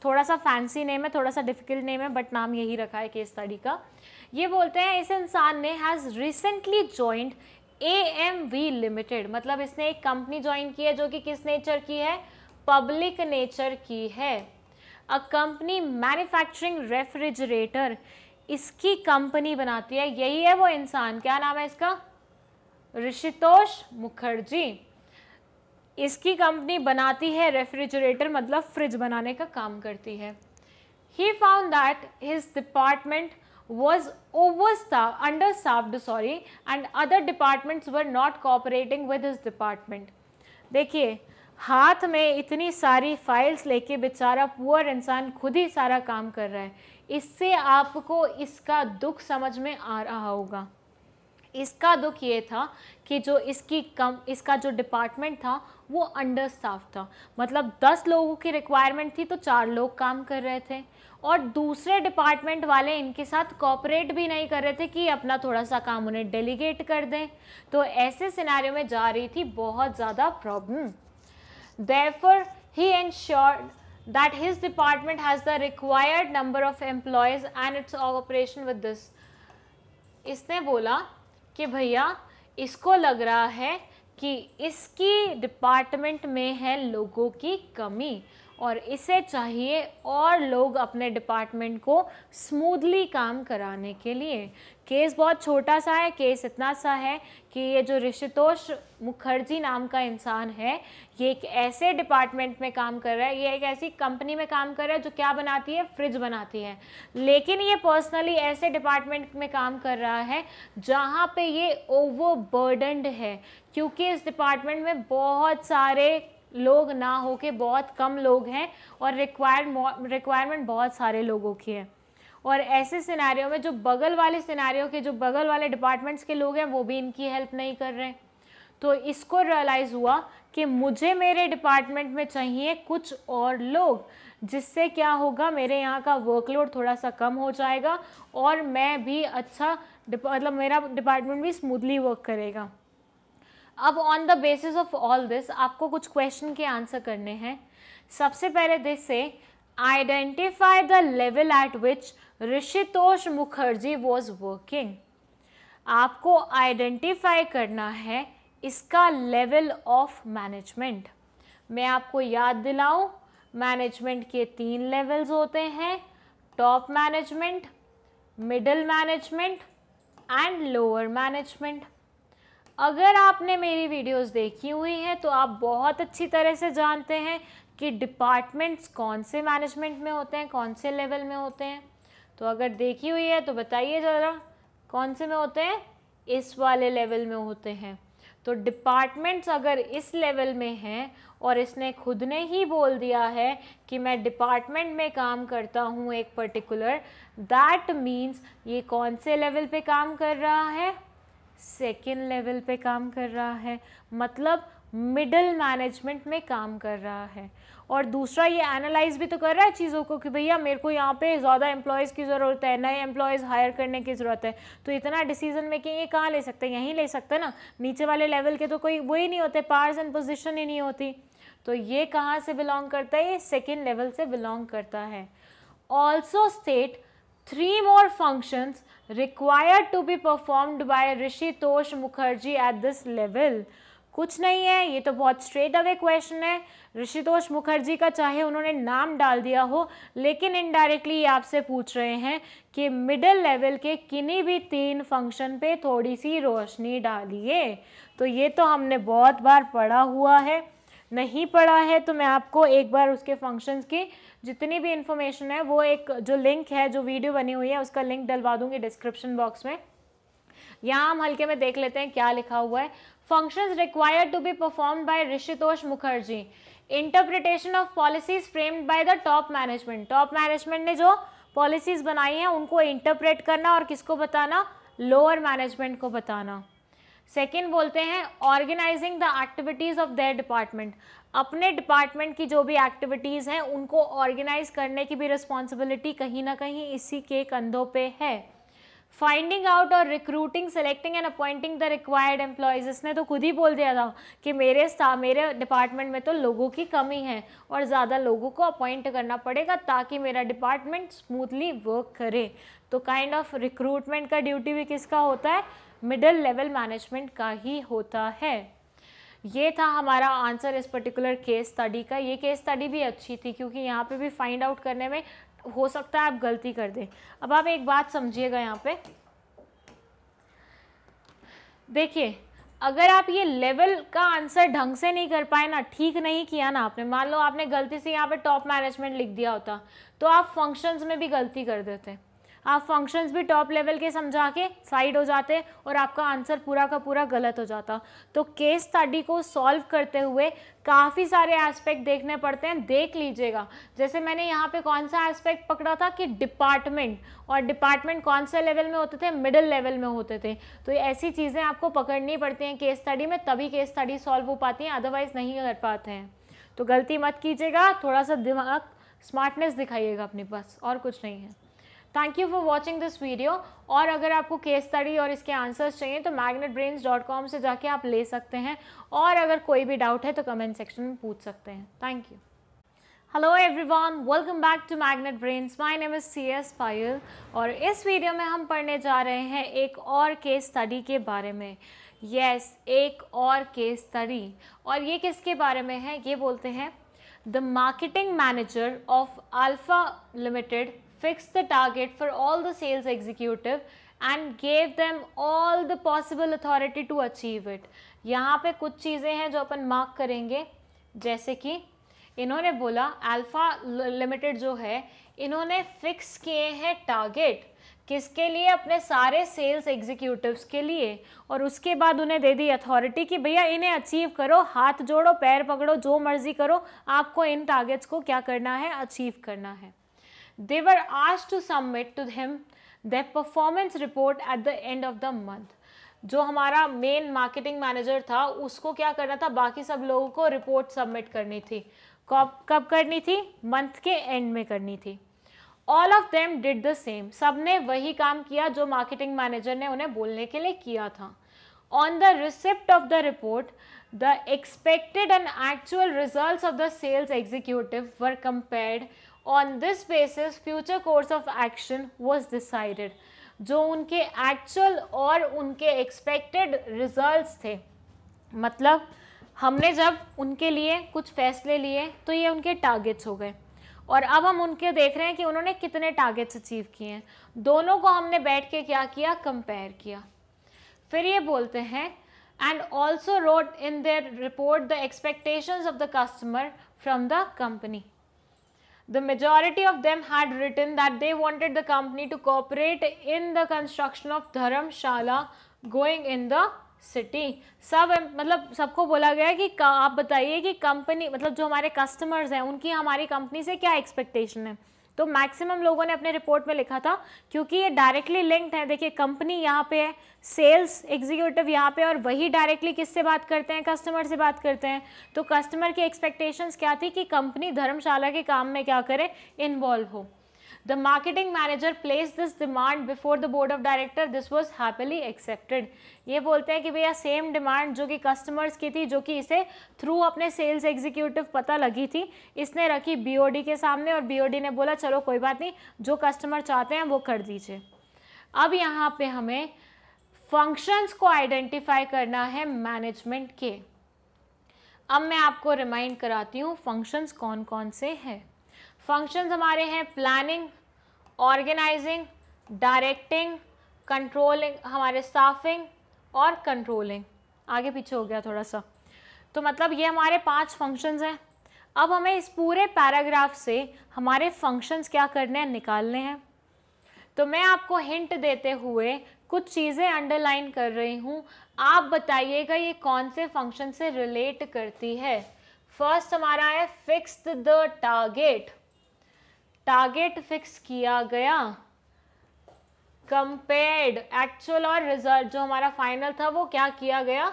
थोड़ा सा फैंसी नेम है थोड़ा सा डिफिकल्ट नेम है बट नाम यही रखा है केस स्टडी का ये बोलते हैं इस इंसान ने has recently joined A M V limited मतलब इसने एक कंपनी ज्वाइन की है जो कि किस नेचर की है पब्लिक नेचर की है अ कंपनी मैन्युफैक्चरिंग रेफ्रिजरेटर इसकी कंपनी बनाती है यही है वो इंसान क्या नाम है इसका ऋषितोष मुखर्जी इसकी कंपनी बनाती है रेफ्रिजरेटर मतलब फ्रिज बनाने का काम करती है he found that his department was was under understaffed sorry and other departments were not cooperating with his department देखिए हाथ में इतनी सारी फाइल्स लेके बेचारा पुअर इंसान खुद ही सारा काम कर रहा है इससे आपको इसका दुख समझ में आ रहा होगा इसका दुख ये था कि जो इसकी कम इसका जो डिपार्टमेंट था वो अंडर स्टाफ था मतलब दस लोगों की रिक्वायरमेंट थी तो चार लोग काम कर रहे थे और दूसरे डिपार्टमेंट वाले इनके साथ कॉपरेट भी नहीं कर रहे थे कि अपना थोड़ा सा काम उन्हें डेलीगेट कर दें तो ऐसे सिनारियों में जा रही थी बहुत ज़्यादा problem therefore he sure that his department has the required number of employees and its operation with this इसने बोला कि भैया इसको लग रहा है कि इसकी डिपार्टमेंट में है लोगों की कमी और इसे चाहिए और लोग अपने डिपार्टमेंट को स्मूथली काम कराने के लिए केस बहुत छोटा सा है केस इतना सा है कि ये जो ऋषितोष मुखर्जी नाम का इंसान है ये एक ऐसे डिपार्टमेंट में काम कर रहा है ये एक ऐसी कंपनी में काम कर रहा है जो क्या बनाती है फ्रिज बनाती है लेकिन ये पर्सनली ऐसे डिपार्टमेंट में काम कर रहा है जहाँ पे ये ओवरबर्डनड है क्योंकि इस डिपार्टमेंट में बहुत सारे लोग ना हो के बहुत कम लोग हैं और रिक्वायर रिक्वायरमेंट बहुत सारे लोगों की है और ऐसे सिनारियों में जो बगल वाले सिनारियों के जो बगल वाले डिपार्टमेंट्स के लोग हैं वो भी इनकी हेल्प नहीं कर रहे तो इसको रियलाइज़ हुआ कि मुझे मेरे डिपार्टमेंट में चाहिए कुछ और लोग जिससे क्या होगा मेरे यहाँ का वर्कलोड थोड़ा सा कम हो जाएगा और मैं भी अच्छा मतलब मेरा डिपार्टमेंट भी स्मूथली वर्क करेगा अब on the basis of all this आपको कुछ क्वेश्चन के आंसर करने हैं सबसे पहले दिस से identify the level at which Rishitosh Mukherjee was working आपको आइडेंटिफाई करना है इसका लेवल ऑफ मैनेजमेंट मैं आपको याद दिलाऊं मैनेजमेंट के तीन लेवल्स होते हैं top management middle management and lower management अगर आपने मेरी वीडियोस देखी हुई हैं तो आप बहुत अच्छी तरह से जानते हैं कि डिपार्टमेंट्स कौन से मैनेजमेंट में होते हैं कौन से लेवल में होते हैं तो अगर देखी हुई है तो बताइए ज़रा कौन से में होते हैं इस वाले लेवल में होते हैं तो डिपार्टमेंट्स अगर इस लेवल में हैं और इसने खुद ने ही बोल दिया है कि मैं डिपार्टमेंट में काम करता हूँ एक पर्टिकुलर दैट मीन्स ये कौन से लेवल पे काम कर रहा है सेकेंड लेवल पे काम कर रहा है मतलब मिडल मैनेजमेंट में काम कर रहा है और दूसरा ये एनालाइज भी तो कर रहा है चीज़ों को कि भैया मेरे को यहाँ पे ज़्यादा एम्प्लॉयज़ की ज़रूरत है नए एम्प्लॉयज़ हायर करने की ज़रूरत है तो इतना डिसीजन मेकिंग ये कहाँ ले सकते हैं यहीं ले सकते हैं ना नीचे वाले लेवल के तो कोई वही नहीं होते पार्स एंड पोजिशन ही नहीं होती तो ये कहाँ से बिलोंग करता है ये सेकेंड लेवल से बिलोंग करता है also state three more functions required to be performed by Rishitosh Mukherjee at this level कुछ नहीं है ये तो बहुत स्ट्रेट अवे क्वेश्चन है ऋषितोष मुखर्जी का चाहे उन्होंने नाम डाल दिया हो लेकिन इनडायरेक्टली आपसे पूछ रहे हैं कि मिडिल लेवल के किन्हीं भी तीन फंक्शन पे थोड़ी सी रोशनी डालिए तो ये तो हमने बहुत बार पढ़ा हुआ है नहीं पढ़ा है तो मैं आपको एक बार उसके फंक्शंस की जितनी भी इंफॉर्मेशन है वो एक जो लिंक है जो वीडियो बनी हुई है उसका लिंक डलवा दूंगी डिस्क्रिप्शन बॉक्स में यहाँ हम हल्के में देख लेते हैं क्या लिखा हुआ है functions required to be performed by Rishitosh Mukherjee. Interpretation of policies framed by the top management. Top management ne jo policies banayi हैं unko interpret karna aur kisko batana lower management ko batana second बोलते हैं organising the activities of their department अपने department की जो भी activities हैं उनको organise करने की भी रिस्पॉन्सिबिलिटी कहीं ना कहीं इसी के कंधों पे है फाइंडिंग आउट और recruiting selecting and appointing the required employees इसने तो खुद ही बोल दिया था कि मेरे मेरे डिपार्टमेंट में तो लोगों की कमी है और ज़्यादा लोगों को अपॉइंट करना पड़ेगा ताकि मेरा डिपार्टमेंट स्मूथली वर्क करे तो काइंड ऑफ रिक्रूटमेंट का ड्यूटी भी किसका होता है मिडल लेवल मैनेजमेंट का ही होता है ये था हमारा आंसर इस पर्टिकुलर केस स्टडी का ये केस स्टडी भी अच्छी थी क्योंकि यहाँ पे भी फाइंड आउट करने में हो सकता है आप गलती कर दें अब आप एक बात समझिएगा यहाँ पे देखिए अगर आप ये लेवल का आंसर ढंग से नहीं कर पाए ना ठीक नहीं किया ना आपने मान लो आपने गलती से यहाँ पे टॉप मैनेजमेंट लिख दिया होता तो आप फंक्शंस में भी गलती कर देते हैं आप फंक्शंस भी टॉप लेवल के समझा के साइड हो जाते और आपका आंसर पूरा का पूरा गलत हो जाता तो केस स्टडी को सॉल्व करते हुए काफ़ी सारे एस्पेक्ट देखने पड़ते हैं देख लीजिएगा जैसे मैंने यहाँ पे कौन सा एस्पेक्ट पकड़ा था कि डिपार्टमेंट और डिपार्टमेंट कौन से लेवल में होते थे मिडिल लेवल में होते थे तो ऐसी चीज़ें आपको पकड़नी पड़ती हैं केस स्टडी में तभी केस स्टडी सॉल्व हो पाती हैं अदरवाइज़ नहीं कर पाते हैं तो गलती मत कीजिएगा थोड़ा सा दिमाग स्मार्टनेस दिखाइएगा अपने पास और कुछ नहीं है thank you for watching this video और अगर आपको केस स्टडी और इसके आंसर्स चाहिए तो कॉम से जाके आप ले सकते हैं और अगर कोई भी डाउट है तो कमेंट सेक्शन में पूछ सकते हैं thank you hello everyone welcome back to magnet brains my name is C S Payal और इस वीडियो में हम पढ़ने जा रहे हैं एक और केस स्टडी के बारे में यस yes, एक और केस स्टडी और ये किसके बारे में है ये बोलते हैं the marketing manager of Alpha Limited fixed the target for all the sales executive and gave them all the possible authority to achieve it. यहाँ पे कुछ चीज़ें हैं जो अपन मार्क करेंगे जैसे कि इन्होंने बोला alpha लिमिटेड जो है इन्होंने फिक्स किए हैं टारगेट किसके लिए अपने सारे सेल्स एग्जीक्यूटिव्स के लिए और उसके बाद उन्हें दे दी अथॉरिटी कि भैया इन्हें अचीव करो हाथ जोड़ो पैर पकड़ो जो मर्जी करो आपको इन टारगेट्स को क्या करना है अचीव करना है they were asked to submit to him their performance report at the end of the month जो हमारा मेन मार्केटिंग मैनेजर था उसको क्या करना था बाकी सब लोगों को रिपोर्ट सबमिट करनी थी कब कब करनी थी मंथ के एंड में करनी थी all of them did the same सब ने वही काम किया जो मार्केटिंग मैनेजर ने उन्हें बोलने के लिए किया था on the receipt of the report the expected and actual result of the sales executive were compared on this basis future course of action was decided जो उनके एक्चुअल और उनके एक्सपेक्टेड रिजल्ट थे मतलब हमने जब उनके लिए कुछ फैसले लिए तो ये उनके टारगेट्स हो गए और अब हम उनके देख रहे हैं कि उन्होंने कितने टारगेट्स अचीव किए हैं दोनों को हमने बैठ के क्या किया कंपेयर किया फिर ये बोलते हैं and also wrote in their report the expectations of the customer from the company the majority of them had written that they wanted the company to cooperate in the construction of dharamshala going in the city सब मतलब सबको बोला गया है कि आप बताइए कि कंपनी मतलब जो हमारे कस्टमर्स हैं उनकी हमारी कंपनी से क्या एक्सपेक्टेशन है तो मैक्सिमम लोगों ने अपने रिपोर्ट में लिखा था क्योंकि ये डायरेक्टली लिंक्ड है देखिए कंपनी यहाँ पे है सेल्स एग्जीक्यूटिव यहाँ पे और वही डायरेक्टली किससे बात करते हैं कस्टमर से बात करते हैं तो कस्टमर की एक्सपेक्टेशंस क्या थी कि कंपनी धर्मशाला के काम में क्या करे इन्वॉल्व हो The marketing manager placed this demand before the board of director. This was happily accepted. ये बोलते हैं कि भैया सेम डिमांड जो कि कस्टमर्स की थी जो कि इसे थ्रू अपने सेल्स एग्जीक्यूटिव पता लगी थी इसने रखी बीओडी के सामने और बीओडी ने बोला चलो कोई बात नहीं जो कस्टमर चाहते हैं वो कर दीजिए अब यहाँ पे हमें फंक्शंस को आइडेंटिफाई करना है मैनेजमेंट के अब मैं आपको रिमाइंड कराती हूँ फंक्शंस कौन कौन से हैं फंक्शंस हमारे हैं प्लानिंग ऑर्गेनाइजिंग डायरेक्टिंग कंट्रोलिंग हमारे स्टाफिंग और कंट्रोलिंग आगे पीछे हो गया थोड़ा सा तो मतलब ये हमारे पांच फंक्शंस हैं अब हमें इस पूरे पैराग्राफ से हमारे फंक्शंस क्या करने हैं निकालने हैं तो मैं आपको हिंट देते हुए कुछ चीज़ें अंडरलाइन कर रही हूँ आप बताइएगा ये कौन से फंक्शन से रिलेट करती है फर्स्ट हमारा है fixed the target target fix किया गया कंपेयर्ड एक्चुअल और रिजल्ट जो हमारा फाइनल था वो क्या किया गया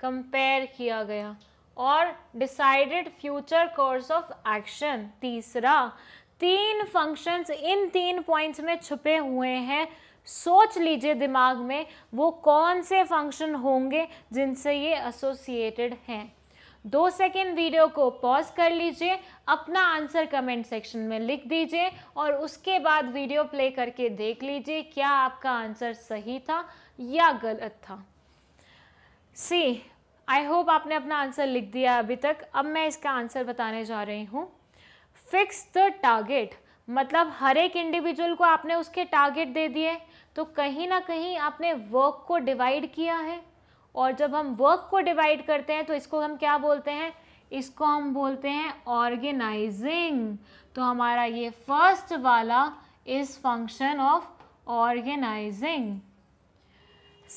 कंपेयर किया गया और decided future course of action तीसरा तीन फंक्शंस इन तीन पॉइंट्स में छुपे हुए हैं सोच लीजिए दिमाग में वो कौन से फंक्शन होंगे जिनसे ये एसोसिएटेड हैं दो सेकेंड वीडियो को पॉज कर लीजिए अपना आंसर कमेंट सेक्शन में लिख दीजिए और उसके बाद वीडियो प्ले करके देख लीजिए क्या आपका आंसर सही था या गलत था सी आई होप आपने अपना आंसर लिख दिया अभी तक अब मैं इसका आंसर बताने जा रही हूँ फिक्स द टारगेट मतलब हर एक इंडिविजुअल को आपने उसके टारगेट दे दिए तो कहीं ना कहीं आपने वर्क को डिवाइड किया है और जब हम वर्क को डिवाइड करते हैं तो इसको हम क्या बोलते हैं इसको हम बोलते हैं ऑर्गेनाइजिंग तो हमारा ये फर्स्ट वाला is function of organising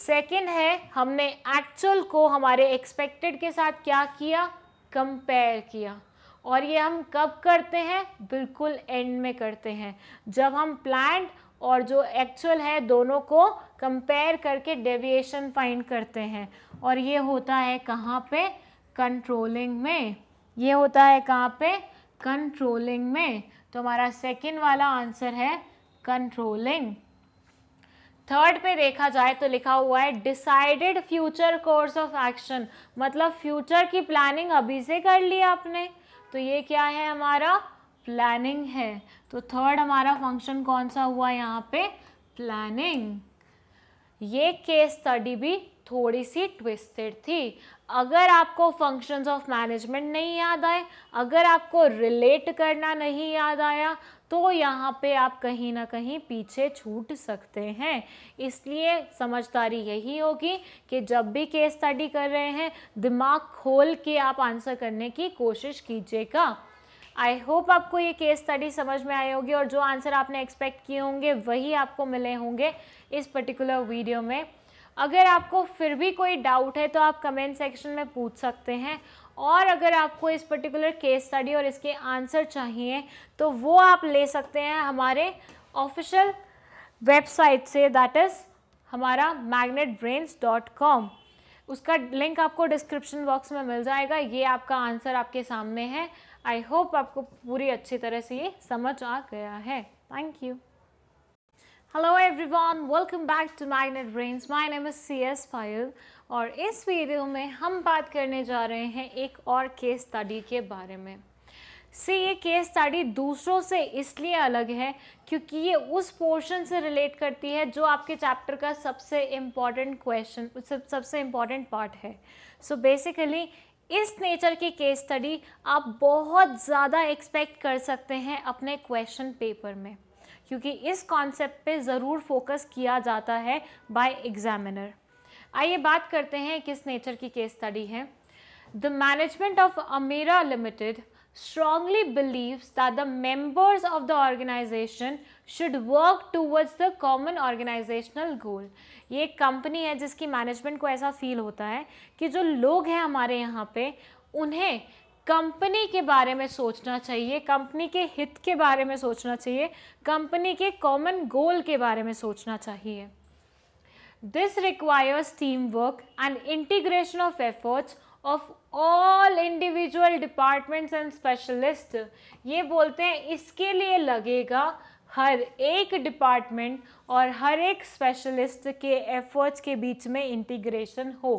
second है हमने एक्चुअल को हमारे एक्सपेक्टेड के साथ क्या किया कंपेयर किया और ये हम कब करते हैं बिल्कुल एंड में करते हैं जब हम प्लान्ड और जो एक्चुअल है दोनों को कंपेयर करके डेविएशन फाइंड करते हैं और ये होता है कहाँ पे कंट्रोलिंग में ये होता है कहाँ पे कंट्रोलिंग में तो हमारा सेकंड वाला आंसर है कंट्रोलिंग थर्ड पे देखा जाए तो लिखा हुआ है decided future course of action मतलब फ्यूचर की प्लानिंग अभी से कर ली आपने तो ये क्या है हमारा प्लानिंग है तो थर्ड हमारा फंक्शन कौन सा हुआ यहाँ पे प्लानिंग ये केस स्टडी भी थोड़ी सी ट्विस्टेड थी अगर आपको फंक्शंस ऑफ मैनेजमेंट नहीं याद आए अगर आपको रिलेट करना नहीं याद आया तो यहाँ पे आप कहीं ना कहीं पीछे छूट सकते हैं इसलिए समझदारी यही होगी कि जब भी केस स्टडी कर रहे हैं दिमाग खोल के आप आंसर करने की कोशिश कीजिएगा आई होप आपको ये केस स्टडी समझ में आई होगी और जो आंसर आपने एक्सपेक्ट किए होंगे वही आपको मिले होंगे इस पर्टिकुलर वीडियो में अगर आपको फिर भी कोई डाउट है तो आप कमेंट सेक्शन में पूछ सकते हैं और अगर आपको इस पर्टिकुलर केस स्टडी और इसके आंसर चाहिए तो वो आप ले सकते हैं हमारे ऑफिशियल वेबसाइट से दैट इज़ हमारा मैगनेट ब्रेन्स डॉट कॉम उसका लिंक आपको डिस्क्रिप्शन बॉक्स में मिल जाएगा ये आपका आंसर आपके सामने है आई होप आपको पूरी अच्छी तरह से ये समझ आ गया है thank you hello everyone welcome back to Magnet Brains my name is C S Payal और इस वीडियो में हम बात करने जा रहे हैं एक और केस स्टडी के बारे में से ये केस स्टडी दूसरों से इसलिए अलग है क्योंकि ये उस पोर्शन से रिलेट करती है जो आपके चैप्टर का सबसे इम्पॉर्टेंट क्वेश्चन सबसे इम्पॉर्टेंट पार्ट है सो so बेसिकली इस नेचर की केस स्टडी आप बहुत ज़्यादा एक्सपेक्ट कर सकते हैं अपने क्वेश्चन पेपर में क्योंकि इस कॉन्सेप्ट पे ज़रूर फोकस किया जाता है बाय एग्जामिनर आइए बात करते हैं किस नेचर की केस स्टडी है the management of Amera Limited strongly believes that the members of the organisation should work towards the common organisational goal ये एक कंपनी है जिसकी मैनेजमेंट को ऐसा फील होता है कि जो लोग हैं हमारे यहाँ पे उन्हें कंपनी के बारे में सोचना चाहिए कंपनी के हित के बारे में सोचना चाहिए कंपनी के कॉमन गोल के बारे में सोचना चाहिए this requires team work and integration of efforts of all individual departments and specialist ये बोलते हैं इसके लिए लगेगा हर एक डिपार्टमेंट और हर एक स्पेशलिस्ट के एफर्ट्स के बीच में इंटीग्रेशन हो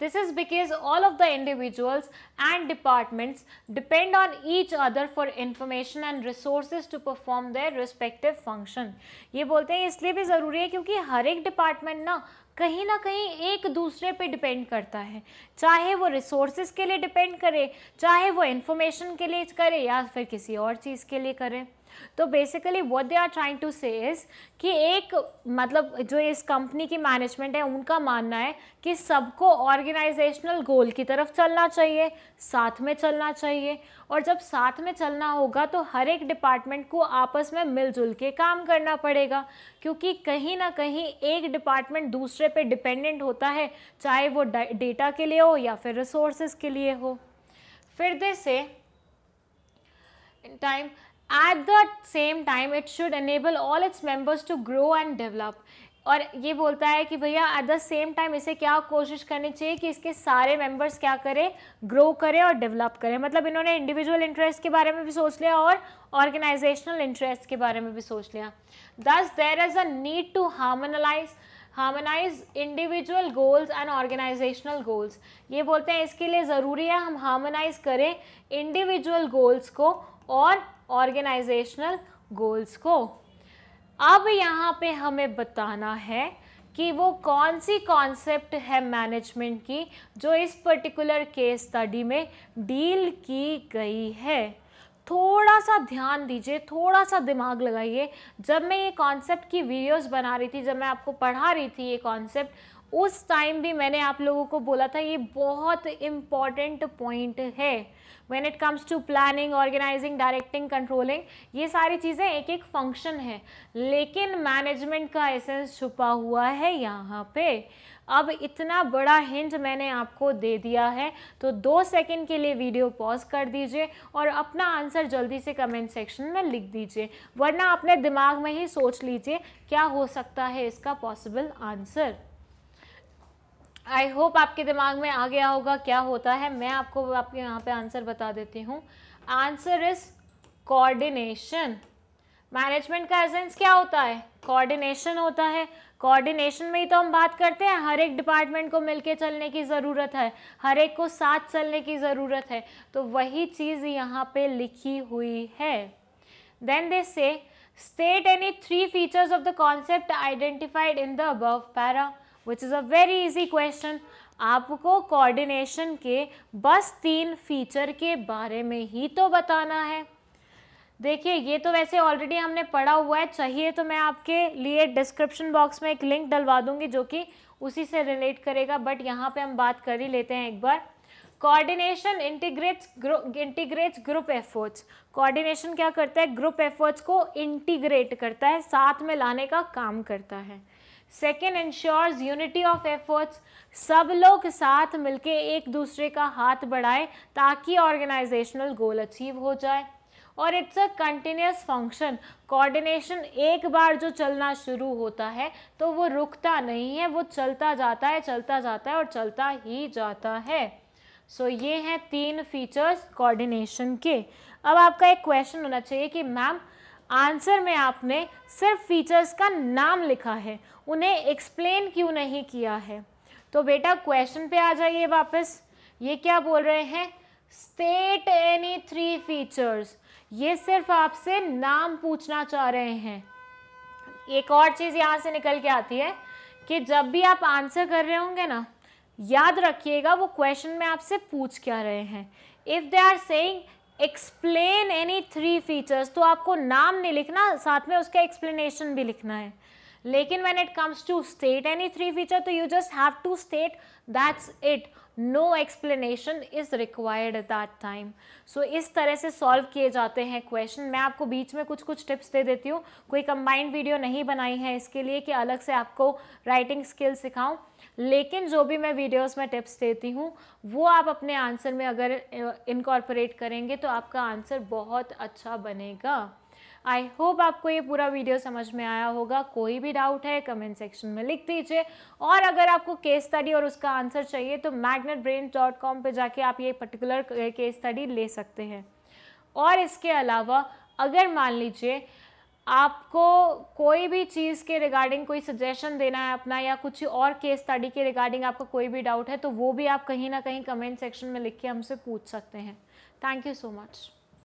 this is because all of the individuals and departments depend on each other for information and resource to perform their respective function ये बोलते हैं इसलिए भी ज़रूरी है क्योंकि हर एक डिपार्टमेंट ना कहीं ना कहीं एक दूसरे पे डिपेंड करता है चाहे वो रिसोर्सेज के लिए डिपेंड करे चाहे वो इंफॉर्मेशन के लिए करे या फिर किसी और चीज़ के लिए करें तो basically what they are trying to say कि एक मतलब जो इस कंपनी की मैनेजमेंट है उनका मानना है कि सबको ऑर्गेनाइजेशनल गोल की तरफ चलना चाहिए साथ में चलना चाहिए और जब साथ में चलना होगा तो हर एक डिपार्टमेंट को आपस में मिलजुल के काम करना पड़ेगा क्योंकि कहीं ना कहीं एक डिपार्टमेंट दूसरे पे डिपेंडेंट होता है चाहे वो डेटा के लिए हो या फिर रिसोर्सेज के लिए हो फिर they say time at the same time it should enable all its members to grow and develop और ये बोलता है कि भैया एट द सेम टाइम इसे क्या कोशिश करनी चाहिए कि इसके सारे मेंबर्स क्या करें ग्रो करें और डेवलप करें मतलब इन्होंने इंडिविजुअल इंटरेस्ट के बारे में भी सोच लिया और ऑर्गेनाइजेशनल इंटरेस्ट के बारे में भी सोच लिया thus there is a need to harmonise harmonise individual goals and organisational goals ये बोलते हैं इसके लिए ज़रूरी है हम हार्मोनाइज करें इंडिविजुअल गोल्स को और ऑर्गेनाइजेशनल गोल्स को अब यहाँ पे हमें बताना है कि वो कौन सी कॉन्सेप्ट है मैनेजमेंट की जो इस पर्टिकुलर केस स्टडी में डील की गई है थोड़ा सा ध्यान दीजिए थोड़ा सा दिमाग लगाइए जब मैं ये कॉन्सेप्ट की वीडियोस बना रही थी जब मैं आपको पढ़ा रही थी ये कॉन्सेप्ट उस टाइम भी मैंने आप लोगों को बोला था ये बहुत इम्पॉर्टेंट पॉइंट है when it comes to planning organising directing controlling ये सारी चीज़ें एक एक फंक्शन है लेकिन मैनेजमेंट का एसेंस छुपा हुआ है यहाँ पे अब इतना बड़ा हिंट मैंने आपको दे दिया है तो दो सेकंड के लिए वीडियो पॉज कर दीजिए और अपना आंसर जल्दी से कमेंट सेक्शन में लिख दीजिए वरना अपने दिमाग में ही सोच लीजिए क्या हो सकता है इसका पॉसिबल आंसर आई होप आपके दिमाग में आ गया होगा क्या होता है मैं आपको आपके यहाँ पे आंसर बता देती हूँ आंसर इज कोऑर्डिनेशन मैनेजमेंट का एसेंस क्या होता है कोऑर्डिनेशन होता है कोऑर्डिनेशन में ही तो हम बात करते हैं हर एक डिपार्टमेंट को मिलके चलने की ज़रूरत है हर एक को साथ चलने की ज़रूरत है तो वही चीज़ यहाँ पे लिखी हुई है then they say state any three features of the concept identified in the above para which is a very easy question आपको कोऑर्डिनेशन के बस तीन फीचर के बारे में ही तो बताना है देखिए ये तो वैसे ऑलरेडी हमने पढ़ा हुआ है चाहिए तो मैं आपके लिए डिस्क्रिप्शन बॉक्स में एक लिंक डलवा दूंगी जो कि उसी से रिलेट करेगा बट यहाँ पे हम बात कर ही लेते हैं एक बार coordination integrates integrates group efforts coordination क्या करता है ग्रुप एफर्ट्स को इंटीग्रेट करता है साथ में लाने का काम करता है second ensures unity of efforts सब लोग साथ मिलके एक दूसरे का हाथ बढ़ाएं ताकि ऑर्गेनाइजेशनल गोल अचीव हो जाए और it's a continuous function coordination एक बार जो चलना शुरू होता है तो वो रुकता नहीं है वो चलता जाता है चलता जाता है और चलता ही जाता है सो so, ये हैं तीन फीचर्स कोऑर्डिनेशन के अब आपका एक क्वेश्चन होना चाहिए कि मैम आंसर में आपने सिर्फ फीचर्स का नाम लिखा है उन्हें एक्सप्लेन क्यों नहीं किया है तो बेटा क्वेश्चन पे आ जाइए वापस ये क्या बोल रहे हैं स्टेट एनी थ्री फीचर्स ये सिर्फ आपसे नाम पूछना चाह रहे हैं एक और चीज़ यहाँ से निकल के आती है कि जब भी आप आंसर कर रहे होंगे ना याद रखिएगा वो क्वेश्चन में आपसे पूछ क्या रहे हैं if they are saying explain any three features तो आपको नाम नहीं लिखना साथ में उसका एक्सप्लेनेशन भी लिखना है लेकिन when it comes to state any three feature तो you just have to state that's it no explanation is required at that time so इस तरह से सॉल्व किए जाते हैं क्वेश्चन मैं आपको बीच में कुछ कुछ टिप्स दे देती हूँ कोई कंबाइंड वीडियो नहीं बनाई है इसके लिए कि अलग से आपको राइटिंग स्किल सिखाऊँ लेकिन जो भी मैं वीडियोस में टिप्स देती हूँ वो आप अपने आंसर में अगर इनकॉर्पोरेट करेंगे तो आपका आंसर बहुत अच्छा बनेगा आई होप आपको ये पूरा वीडियो समझ में आया होगा कोई भी डाउट है कमेंट सेक्शन में लिख दीजिए और अगर आपको केस स्टडी और उसका आंसर चाहिए तो मैगनेट ब्रेन डॉट कॉम पर जाके आप ये पर्टिकुलर केस स्टडी ले सकते हैं और इसके अलावा अगर मान लीजिए आपको कोई भी चीज़ के रिगार्डिंग कोई सजेशन देना है अपना या कुछ और केस स्टडी के रिगार्डिंग आपका कोई भी डाउट है तो वो भी आप कहीं ना कहीं कमेंट सेक्शन में लिख के हमसे पूछ सकते हैं थैंक यू सो मच